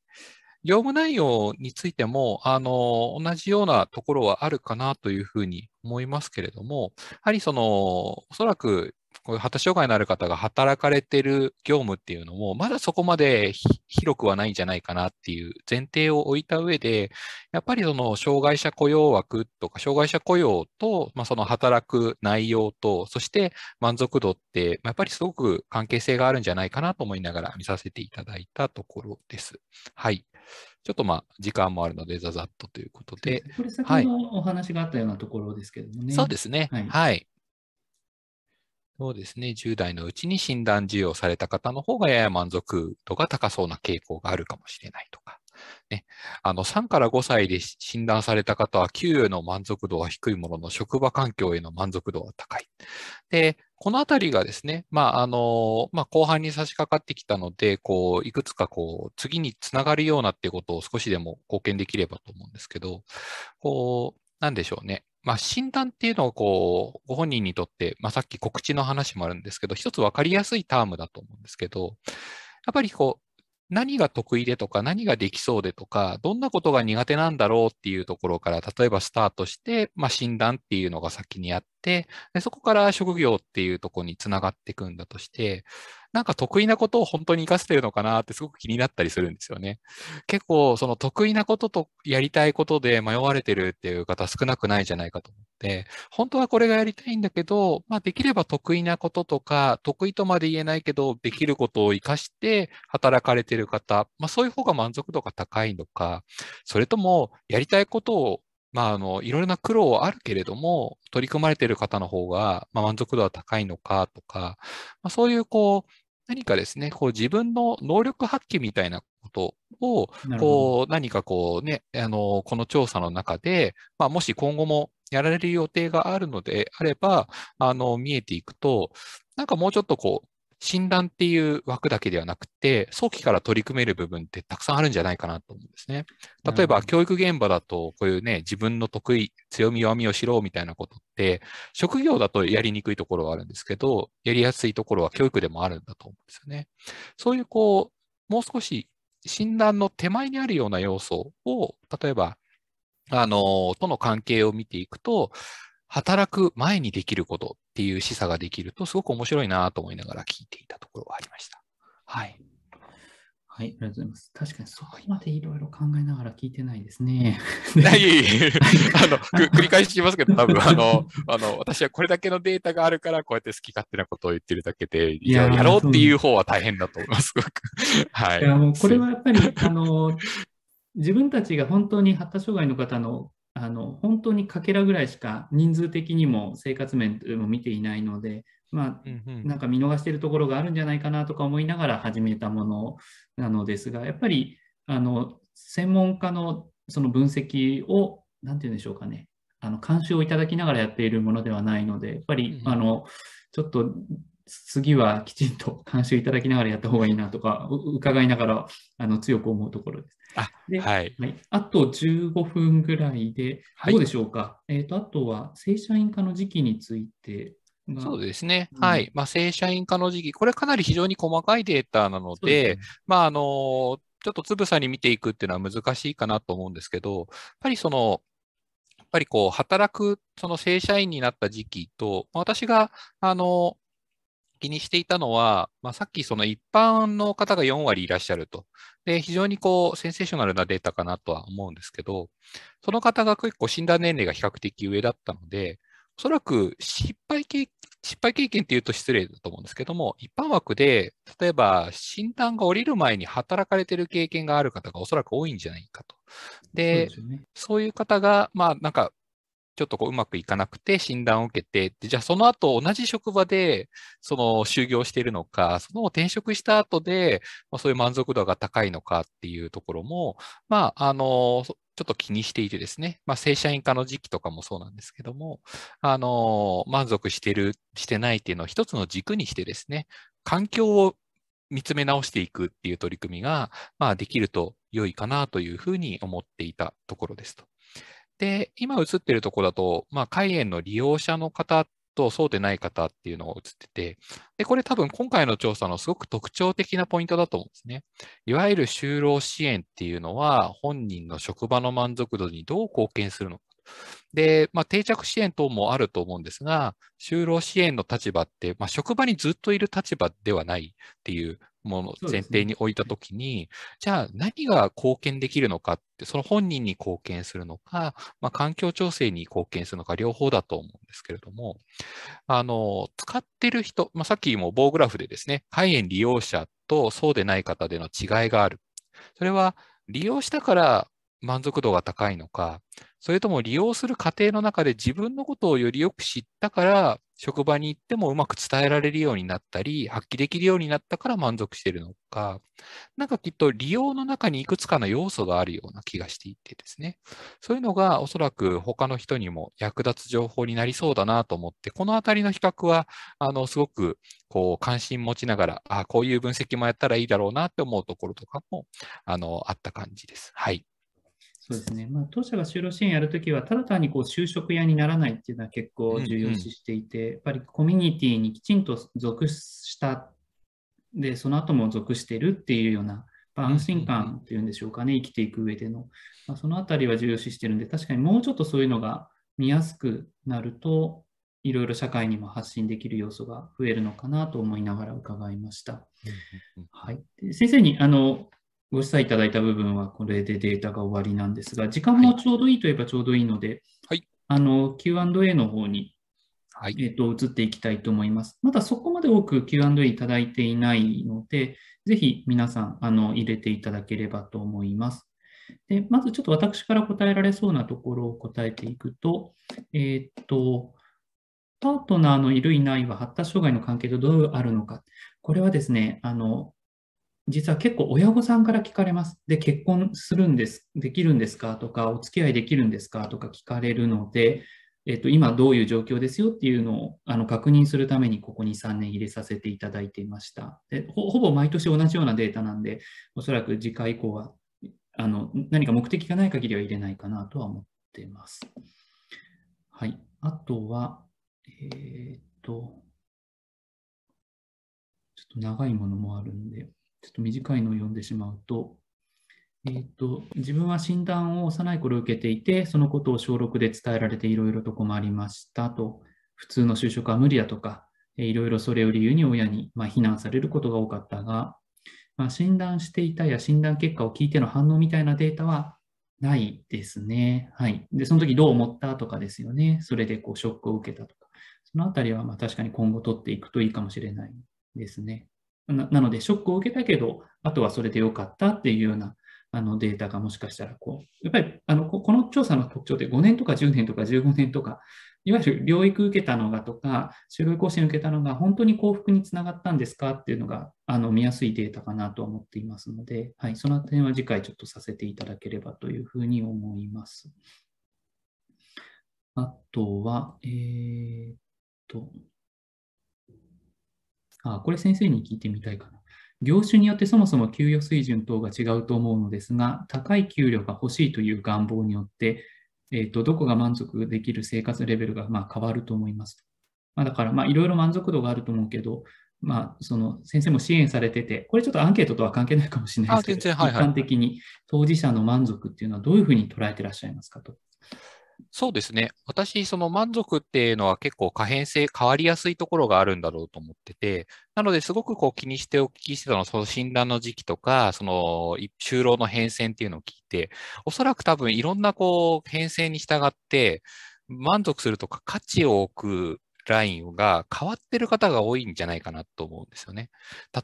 業務内容についても、あの、同じようなところはあるかなというふうに思いますけれども、やはりその、おそらくこう発達障害のある方が働かれてる業務っていうのも、まだそこまで広くはないんじゃないかなっていう前提を置いた上で、やっぱりその障害者雇用枠とか、障害者雇用と、まあ、その働く内容と、そして満足度って、やっぱりすごく関係性があるんじゃないかなと思いながら見させていただいたところです。はい。ちょっとまあ時間もあるので、ざざっとということで。これ先ほどお話があったようなところですけどもね。はい、そうですね。はい、はいそうですね。10代のうちに診断授与された方の方がやや満足度が高そうな傾向があるかもしれないとか。ね、あの3から5歳で診断された方は給与の満足度は低いものの職場環境への満足度は高い。でこのあたりがですね、まああのまあ、後半に差し掛かってきたので、こういくつかこう次につながるようなっていうことを少しでも貢献できればと思うんですけど、こうなんでしょうね。まあ、診断っていうのをこうご本人にとって、まあ、さっき告知の話もあるんですけど、一つ分かりやすいタームだと思うんですけど、やっぱりこう何が得意でとか、何ができそうでとか、どんなことが苦手なんだろうっていうところから、例えばスタートして、まあ、診断っていうのが先にあってで、そこから職業っていうところにつながっていくんだとして、なんか得意なことを本当に活かせてるのかなってすごく気になったりするんですよね。結構、その得意なこととやりたいことで迷われてるっていう方少なくないじゃないかと思って、本当はこれがやりたいんだけど、まあできれば得意なこととか、得意とまで言えないけど、できることを活かして働かれてる方、まあそういう方が満足度が高いのか、それともやりたいことをまあ、あの、いろいろな苦労はあるけれども、取り組まれている方の方が、まあ、満足度は高いのかとか、まあ、そういう、こう、何かですね、こう自分の能力発揮みたいなことを、こう、何かこうね、あの、この調査の中で、まあ、もし今後もやられる予定があるのであれば、あの、見えていくと、なんかもうちょっとこう、診断っていう枠だけではなくて、早期から取り組める部分ってたくさんあるんじゃないかなと思うんですね。例えば、教育現場だと、こういうね、自分の得意、強み、弱みを知ろうみたいなことって、職業だとやりにくいところはあるんですけど、やりやすいところは教育でもあるんだと思うんですよね。そういう、こう、もう少し診断の手前にあるような要素を、例えば、あの、との関係を見ていくと、働く前にできることっていう示唆ができると、すごく面白いなと思いながら聞いていたところはありました。はい。はい、ありがとうございます。確かにそこまでいろいろ考えながら聞いてないですね。は い、あの繰り返しますけど、多分あのあの私はこれだけのデータがあるから、こうやって好き勝手なことを言ってるだけで、ややろうっていう方は大変だと思います、すごく。はい、いやもうこれはやっぱりあの自分たちが本当に発達障害の方のあの本当にかけらぐらいしか人数的にも生活面も見ていないので、まあ、なんか見逃してるところがあるんじゃないかなとか思いながら始めたものなのですがやっぱりあの専門家のその分析を何て言うんでしょうかねあの監修をいただきながらやっているものではないのでやっぱり、あのちょっと次はきちんと監修いただきながらやった方がいいなとか、伺いながらあの強く思うところです。あで、はい、はい、あと15分ぐらいで、どうでしょうか、はい、えーと、あとは正社員化の時期について。そうですね、うん、はいまあ、正社員化の時期、これかなり非常に細かいデータなので、でね、まあ、あのちょっとつぶさに見ていくっていうのは難しいかなと思うんですけど、やっぱりそのやっぱりこう働くその正社員になった時期と、私があの気にしていたのは、まあ、さっきその一般の方が4割いらっしゃると。で、非常にこう、センセーショナルなデータかなとは思うんですけど、その方が結構診断年齢が比較的上だったので、おそらく失敗経失敗経験っていうと失礼だと思うんですけども、一般枠で、例えば診断が下りる前に働かれてる経験がある方がおそらく多いんじゃないかと。で、そう、ね,、いう方が、まあなんかちょっとこううまくいかなくて診断を受けて、じゃあその後同じ職場でその就業しているのか、その転職した後で、まあ、そういう満足度が高いのかっていうところも、まあ、あの、ちょっと気にしていてですね、まあ、正社員化の時期とかもそうなんですけども、あの、満足してる、してないっていうのを一つの軸にしてですね、環境を見つめ直していくっていう取り組みが、まあ、できると良いかなというふうに思っていたところですと。で、今映ってるところだと、まあ、海園の利用者の方とそうでない方っていうのが映ってて、で、これ多分今回の調査のすごく特徴的なポイントだと思うんですね。いわゆる就労支援っていうのは、本人の職場の満足度にどう貢献するのか。で、まあ、定着支援等もあると思うんですが、就労支援の立場って、まあ、職場にずっといる立場ではないっていう、もの前提に置いたときに、ね、じゃあ何が貢献できるのかって、その本人に貢献するのか、まあ、環境調整に貢献するのか、両方だと思うんですけれども、あの、使ってる人、まあ、さっきも棒グラフでですね、肺炎利用者とそうでない方での違いがある。それは利用したから満足度が高いのか、それとも利用する過程の中で自分のことをよりよく知ったから、職場に行ってもうまく伝えられるようになったり、発揮できるようになったから満足しているのか、なんかきっと利用の中にいくつかの要素があるような気がしていてですね、そういうのがおそらく他の人にも役立つ情報になりそうだなと思って、このあたりの比較は、あの、すごくこう関心持ちながら、あこういう分析もやったらいいだろうなって思うところとかも、あの、あった感じです。はい。そうですね、まあ、当社が就労支援やるときは、ただ単にこう就職屋にならないっていうのは結構重要視していて、うんうん、やっぱりコミュニティにきちんと属したで、その後も属してるっていうような、安心感というんでしょうかね、生きていく上での、まあ、そのあたりは重要視してるんで、確かにもうちょっとそういうのが見やすくなると、いろいろ社会にも発信できる要素が増えるのかなと思いながら伺いました。はい、先生にあのご記載いただいた部分はこれでデータが終わりなんですが、時間もちょうどいいといえばちょうどいいので、はい、の Q&A の方に、はいえと、移っていきたいと思います。まだそこまで多く Q&A いただいていないので、ぜひ皆さんあの入れていただければと思います。でまずちょっと私から答えられそうなところを答えていくと、えっ、ー、と、パートナーのいるいないは発達障害の関係とどうあるのか。これはですね、あの、実は結構親御さんから聞かれます。で、結婚するんです、できるんですかとか、お付き合いできるんですかとか聞かれるので、えっと、今どういう状況ですよっていうのをあの確認するために、ここに3年入れさせていただいていました。でほぼ毎年同じようなデータなんで、おそらく次回以降はあの何か目的がない限りは入れないかなとは思ってます。はい。あとは、えー、っと、ちょっと長いものもあるんで。ちょっと短いのを読んでしまうと、えーと、自分は診断を幼い頃受けていて、そのことを小6で伝えられていろいろと困りましたと、普通の就職は無理だとか、いろいろそれを理由に親に、まあ、非難されることが多かったが、まあ、診断していたや診断結果を聞いての反応みたいなデータはないですね。はい。で、その時どう思ったとかですよね。それでこうショックを受けたとか。そのあたりはま確かに今後取っていくといいかもしれないですね。なので、ショックを受けたけど、あとはそれでよかったっていうようなあのデータがもしかしたらこう、やっぱりあのこの調査の特徴で5年とか10年とか15年とか、いわゆる療育受けたのがとか、就労更新受けたのが本当に幸福につながったんですかっていうのがあの見やすいデータかなと思っていますので、はい、その点は次回ちょっとさせていただければというふうに思います。あとは、えー、っと、あこれ先生に聞いてみたいかな。業種によってそもそも給与水準等が違うと思うのですが、高い給料が欲しいという願望によって、えーと、どこが満足できる生活レベルがま変わると思います。まあ、だから、いろいろ満足度があると思うけど、まあ、その先生も支援されてて、これちょっとアンケートとは関係ないかもしれないですけど、一般的に当事者の満足っていうのはどういうふうに捉えてらっしゃいますかと。そうですね。私、その満足っていうのは結構可変性、変わりやすいところがあるんだろうと思ってて、なのですごくこう気にしてお聞きしてたのは、その診断の時期とか、その就労の変遷っていうのを聞いて、おそらく多分いろんなこう変遷に従って、満足するとか価値を置くラインが変わってる方が多いんじゃないかなと思うんですよね。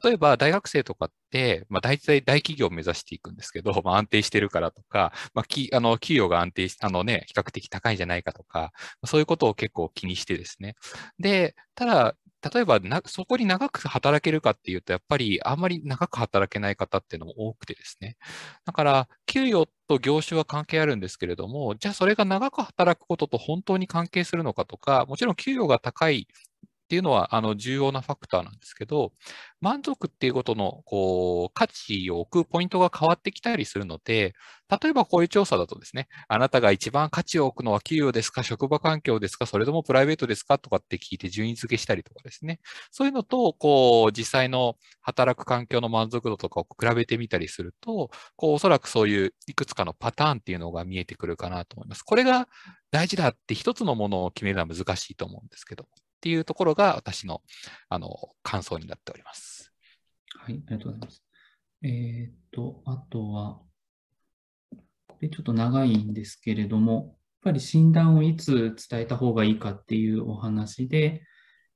例えば大学生とかって、まあ、大体大企業を目指していくんですけど、まあ、安定してるからとか、まあ、きあの給与が安定しあの、ね、比較的高いんじゃないかとか、そういうことを結構気にしてですね。で、ただ、例えばな、そこに長く働けるかっていうと、やっぱりあんまり長く働けない方っていうのも多くてですね。だから、給与と業種は関係あるんですけれども、じゃあそれが長く働くことと本当に関係するのかとか、もちろん給与が高いっていうのはあの重要なファクターなんですけど、満足っていうことのこう価値を置くポイントが変わってきたりするので、例えばこういう調査だとですね、あなたが一番価値を置くのは給与ですか、職場環境ですか、それともプライベートですかとかって聞いて順位付けしたりとかですね、そういうのと、こう、実際の働く環境の満足度とかを比べてみたりすると、こう、おそらくそういういくつかのパターンっていうのが見えてくるかなと思います。これが大事だって一つのものを決めるのは難しいと思うんですけど。っていうところが私のあの感想になっております。はい、ありがとうございます。えー、っと、あとは、これちょっと長いんですけれども、やっぱり診断をいつ伝えた方がいいかっていうお話で、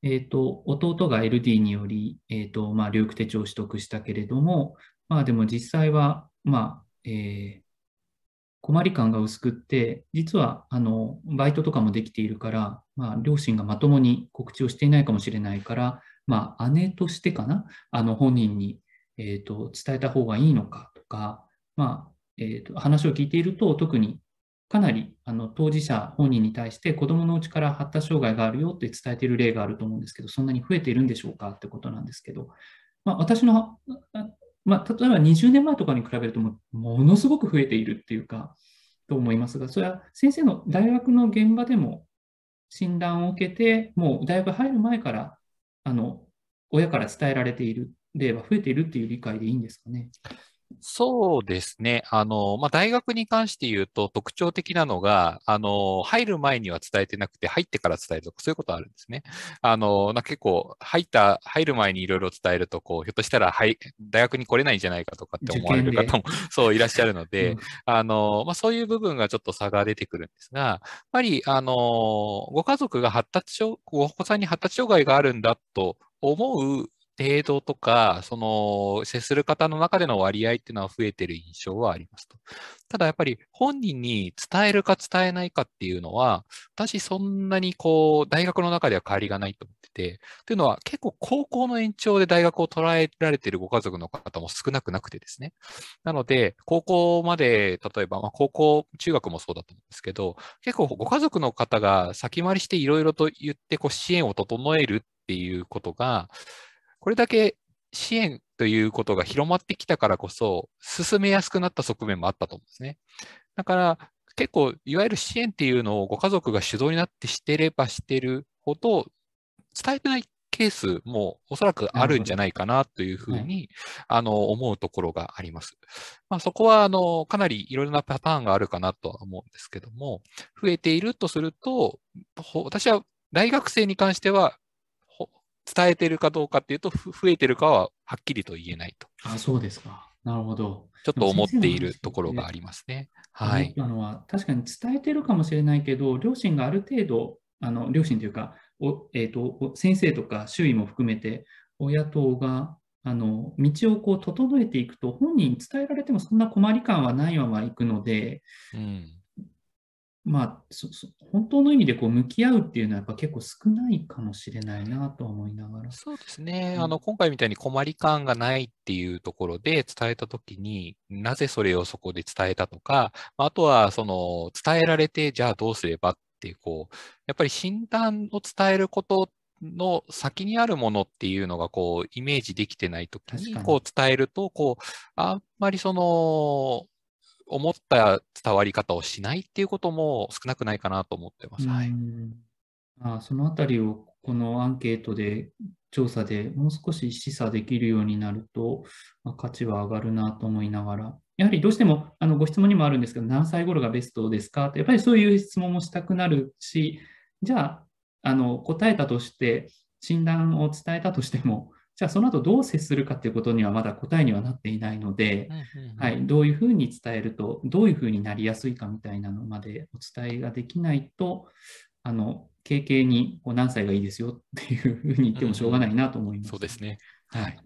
えーと、と弟が LD により、えーとまあ、リュ手帳を取得したけれども、まあ、でも実際は、まあえー、困り感が薄くって、実はあのバイトとかもできているから、まあ、両親がまともに告知をしていないかもしれないから、まあ、姉としてかな、あの本人に、えーと、伝えた方がいいのかとか、まあえーと、と話を聞いていると、特にかなりあの当事者本人に対して子どものうちから発達障害があるよって伝えている例があると思うんですけど、そんなに増えているんでしょうかってことなんですけど、まあ、私のまあ、例えば20年前とかに比べるとも、ものすごく増えているっていうか、と思いますが、それは先生の大学の現場でも診断を受けて、もう大学入る前から、あの、親から伝えられている例は増えているっていう理解でいいんですかね。そうですね。あの、まあ、大学に関して言うと特徴的なのが、あの、入る前には伝えてなくて、入ってから伝えるとか、そういうことあるんですね。あの、な結構、入った、入る前にいろいろ伝えると、こう、ひょっとしたら、はい、大学に来れないんじゃないかとかって思われる方も、そう、いらっしゃるので、うん、あの、まあ、そういう部分がちょっと差が出てくるんですが、やっぱり、あの、ご家族が発達障、お子さんに発達障害があるんだと思う程度とか、その接する方の中での割合っていうのは増えてる印象はありますと。ただやっぱり本人に伝えるか伝えないかっていうのは、私そんなにこう、大学の中では変わりがないと思ってて、というのは結構高校の延長で大学を捉えられているご家族の方も少なくなくてですね。なので、高校まで、例えば、まあ、高校、中学もそうだと思うんですけど、結構ご家族の方が先回りしていろいろと言ってこう支援を整えるっていうことが、これだけ支援ということが広まってきたからこそ、進めやすくなった側面もあったと思うんですね。だから、結構、いわゆる支援っていうのをご家族が主導になってしてればしてるほど、伝えてないケースもおそらくあるんじゃないかなというふうに、あの思うところがあります。まあ、そこはあのかなりいろいろなパターンがあるかなとは思うんですけども、増えているとすると、私は大学生に関しては伝えてるかどうかっていうと、増えてるかははっきりと言えないと。あそうですか。なるほど。ちょっと思っているところがありますね。はい。あのは確かに伝えてるかもしれないけど、両親がある程度、あの両親というか、おえーと、先生とか周囲も含めて、親等があの道をこう整えていくと、本人に伝えられてもそんな困り感はないままいくので、うん、まあ、そそ本当の意味でこう向き合うっていうのはやっぱ結構少ないかもしれないなと思いながら。そうですね、うん、あの今回みたいに困り感がないっていうところで伝えた時になぜそれをそこで伝えたとか、あとはその伝えられてじゃあどうすればっていうこうやっぱり診断を伝えることの先にあるものっていうのがこうイメージできてない時にこう伝えるとこうあんまりその思った伝わり方をしないっていうことも少なくないかなと思ってます。はい、あそのあたりをこのアンケートで調査でもう少し示唆できるようになると、まあ、価値は上がるなと思いながら、やはりどうしてもあのご質問にもあるんですけど、何歳頃がベストですかって、やっぱりそういう質問もしたくなるし、じゃあ、あの答えたとして、診断を伝えたとしても、じゃあその後どう接するかということにはまだ答えにはなっていないので、はい、どういうふうに伝えると、どういうふうになりやすいかみたいなのまでお伝えができないと、あの経験にこう何歳がいいですよっていうふうに言ってもしょうがないなと思います。うんうん、そうですね。はい。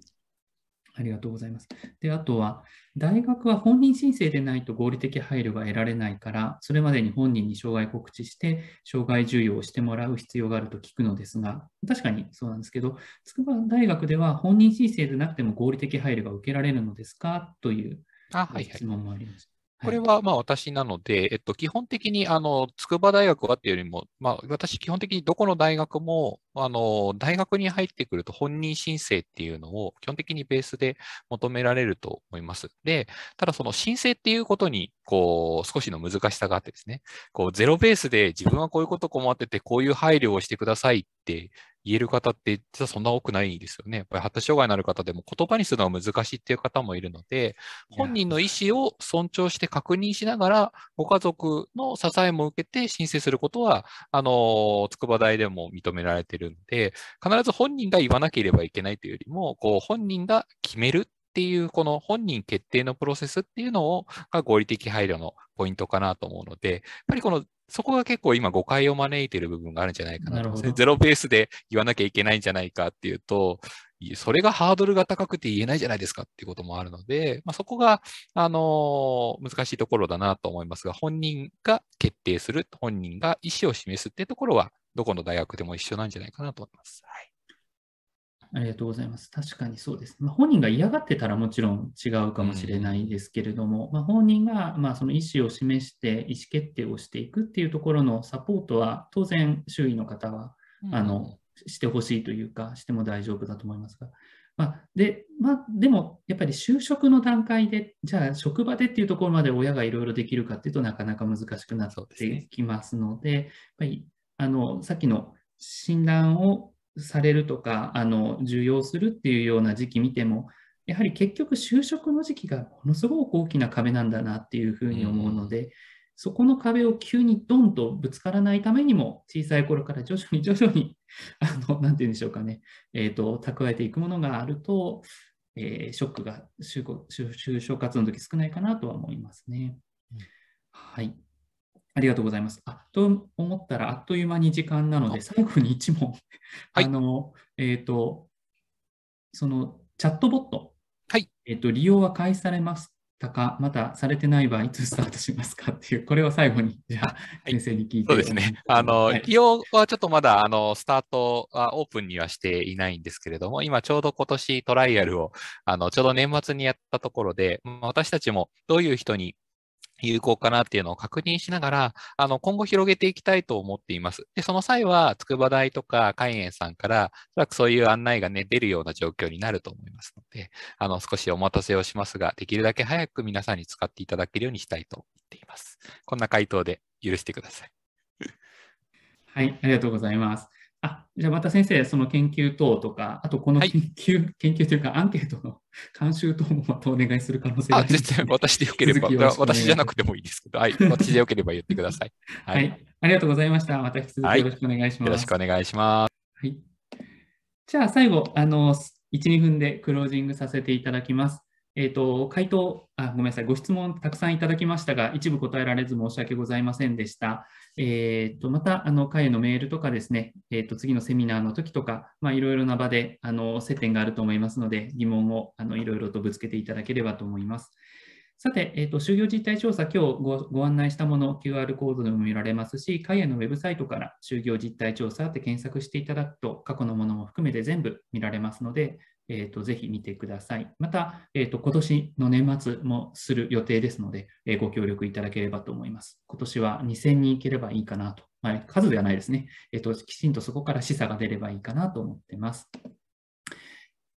ありがとうございます。で、あとは、大学は本人申請でないと合理的配慮が得られないから、それまでに本人に障害告知して、障害授与をしてもらう必要があると聞くのですが、確かにそうなんですけど、筑波大学では本人申請でなくても合理的配慮が受けられるのですかという質問もありまた。これはまあ私なので、えっと、基本的にあの筑波大学はっていうよりも、まあ、私、基本的にどこの大学もあの大学に入ってくると本人申請っていうのを基本的にベースで求められると思います。で、ただその申請っていうことにこう少しの難しさがあってですね、こうゼロベースで自分はこういうこと困ってて、こういう配慮をしてくださいって言える方って実はそんな多くないですよね。やっぱり発達障害のある方でも言葉にするのは難しいっていう方もいるので、本人の意思を尊重して確認しながら、ご家族の支えも受けて申請することは、あの、筑波大でも認められているので、必ず本人が言わなければいけないというよりも、こう、本人が決めるっていう、この本人決定のプロセスっていうのを、が合理的配慮のポイントかなと思うので、やっぱりこのそこが結構今誤解を招いている部分があるんじゃないかなな ゼロベースで言わなきゃいけないんじゃないかっていうと、それがハードルが高くて言えないじゃないですかっていうこともあるので、まあ、そこが、あのー、難しいところだなと思いますが、本人が決定する、本人が意思を示すっていうところは、どこの大学でも一緒なんじゃないかなと思います。はいありがとうございます。確かにそうです、まあ、本人が嫌がってたらもちろん違うかもしれないですけれども、うん、まあ、本人がまあその意思を示して意思決定をしていくっていうところのサポートは当然周囲の方は、あのしてほしいというかしても大丈夫だと思いますが。まあ、でまあ、でも、やっぱり就職の段階で、じゃあ、職場でっていうところまで親がいろいろできるかっていうとなかなか難しくなってきますので、やっぱりあのさっきの診断をされるとかあの受容するっていうような時期見てもやはり結局就職の時期がものすごく大きな壁なんだなっていうふうに思うので、うん、そこの壁を急にドンとぶつからないためにも小さい頃から徐々に徐々に何て言うんでしょうかね、えーと、蓄えていくものがあると、えー、ショックが就就就活の時少ないかなとは思いますね。うん、はいありがとうございます。あと思ったら、あっという間に時間なので、最後に1問、はい、あの、えっ、ー、と、そのチャットボット、はいえーと、利用は開始されましたか、またされてない場合、いつスタートしますかっていう、これを最後に、じゃあ、先生に聞いて、はい、そうですね。あの、はい、利用はちょっとまだ、あの、スタートはオープンにはしていないんですけれども、今ちょうど今年トライアルを、あの、ちょうど年末にやったところで、私たちもどういう人に有効かなっていうのを確認しながら、あの、今後広げていきたいと思っています。で、その際は、筑波大とか海園さんから、おそらくそういう案内がね、出るような状況になると思いますので、あの、少しお待たせをしますが、できるだけ早く皆さんに使っていただけるようにしたいと思っています。こんな回答で許してください。はい、ありがとうございます。あ、じゃあまた先生、その研究等とか、あとこの研究、はい、研究というかアンケートの 監修等もまたお願いする可能性があります、ね。あ、私でよければ、私じゃなくてもいいですけど、はい、私でよければ言ってください。はい、はい、ありがとうございました。また引き続きよろしくお願いします。はい、よろしくお願いします。はい。じゃあ最後、あの、1、2分でクロージングさせていただきます。えっ、ー、と、回答あ、ごめんなさい、ご質問たくさんいただきましたが、一部答えられず申し訳ございませんでした。えっ、ー、と、また、あの、会へのメールとかですね、えっ、ー、と、次のセミナーの時とか、まあ、いろいろな場で、あの、接点があると思いますので、疑問を、あの、いろいろとぶつけていただければと思います。さて、えーと、就業実態調査、今日ごご案内したもの、QR コードでも見られますし、会へのウェブサイトから就業実態調査って検索していただくと、過去のものも含めて全部見られますので、えーと、ぜひ見てください。また、えーと、今年の年末もする予定ですので、えー、ご協力いただければと思います。今年は2000人いければいいかなと。まあ、数ではないですね、えーと。きちんとそこから示唆が出ればいいかなと思っています。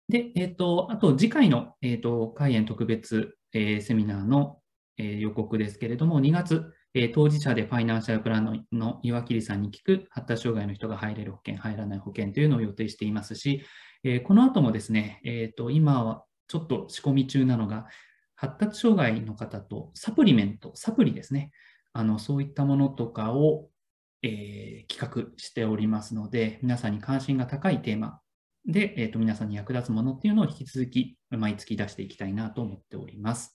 で、えーと、あと次回の、えー、と開園特別、えー、セミナーの、えー、予告ですけれども、2月、え当事者でファイナンシャルプランのの岩切さんに聞く発達障害の人が入れる保険、入らない保険というのを予定していますし、えー、この後もですね、えーと、今はちょっと仕込み中なのが、発達障害の方とサプリメント、サプリですね、あのそういったものとかを、えー、企画しておりますので、皆さんに関心が高いテーマで、えーと皆さんに役立つものっていうのを引き続き毎月出していきたいなと思っております。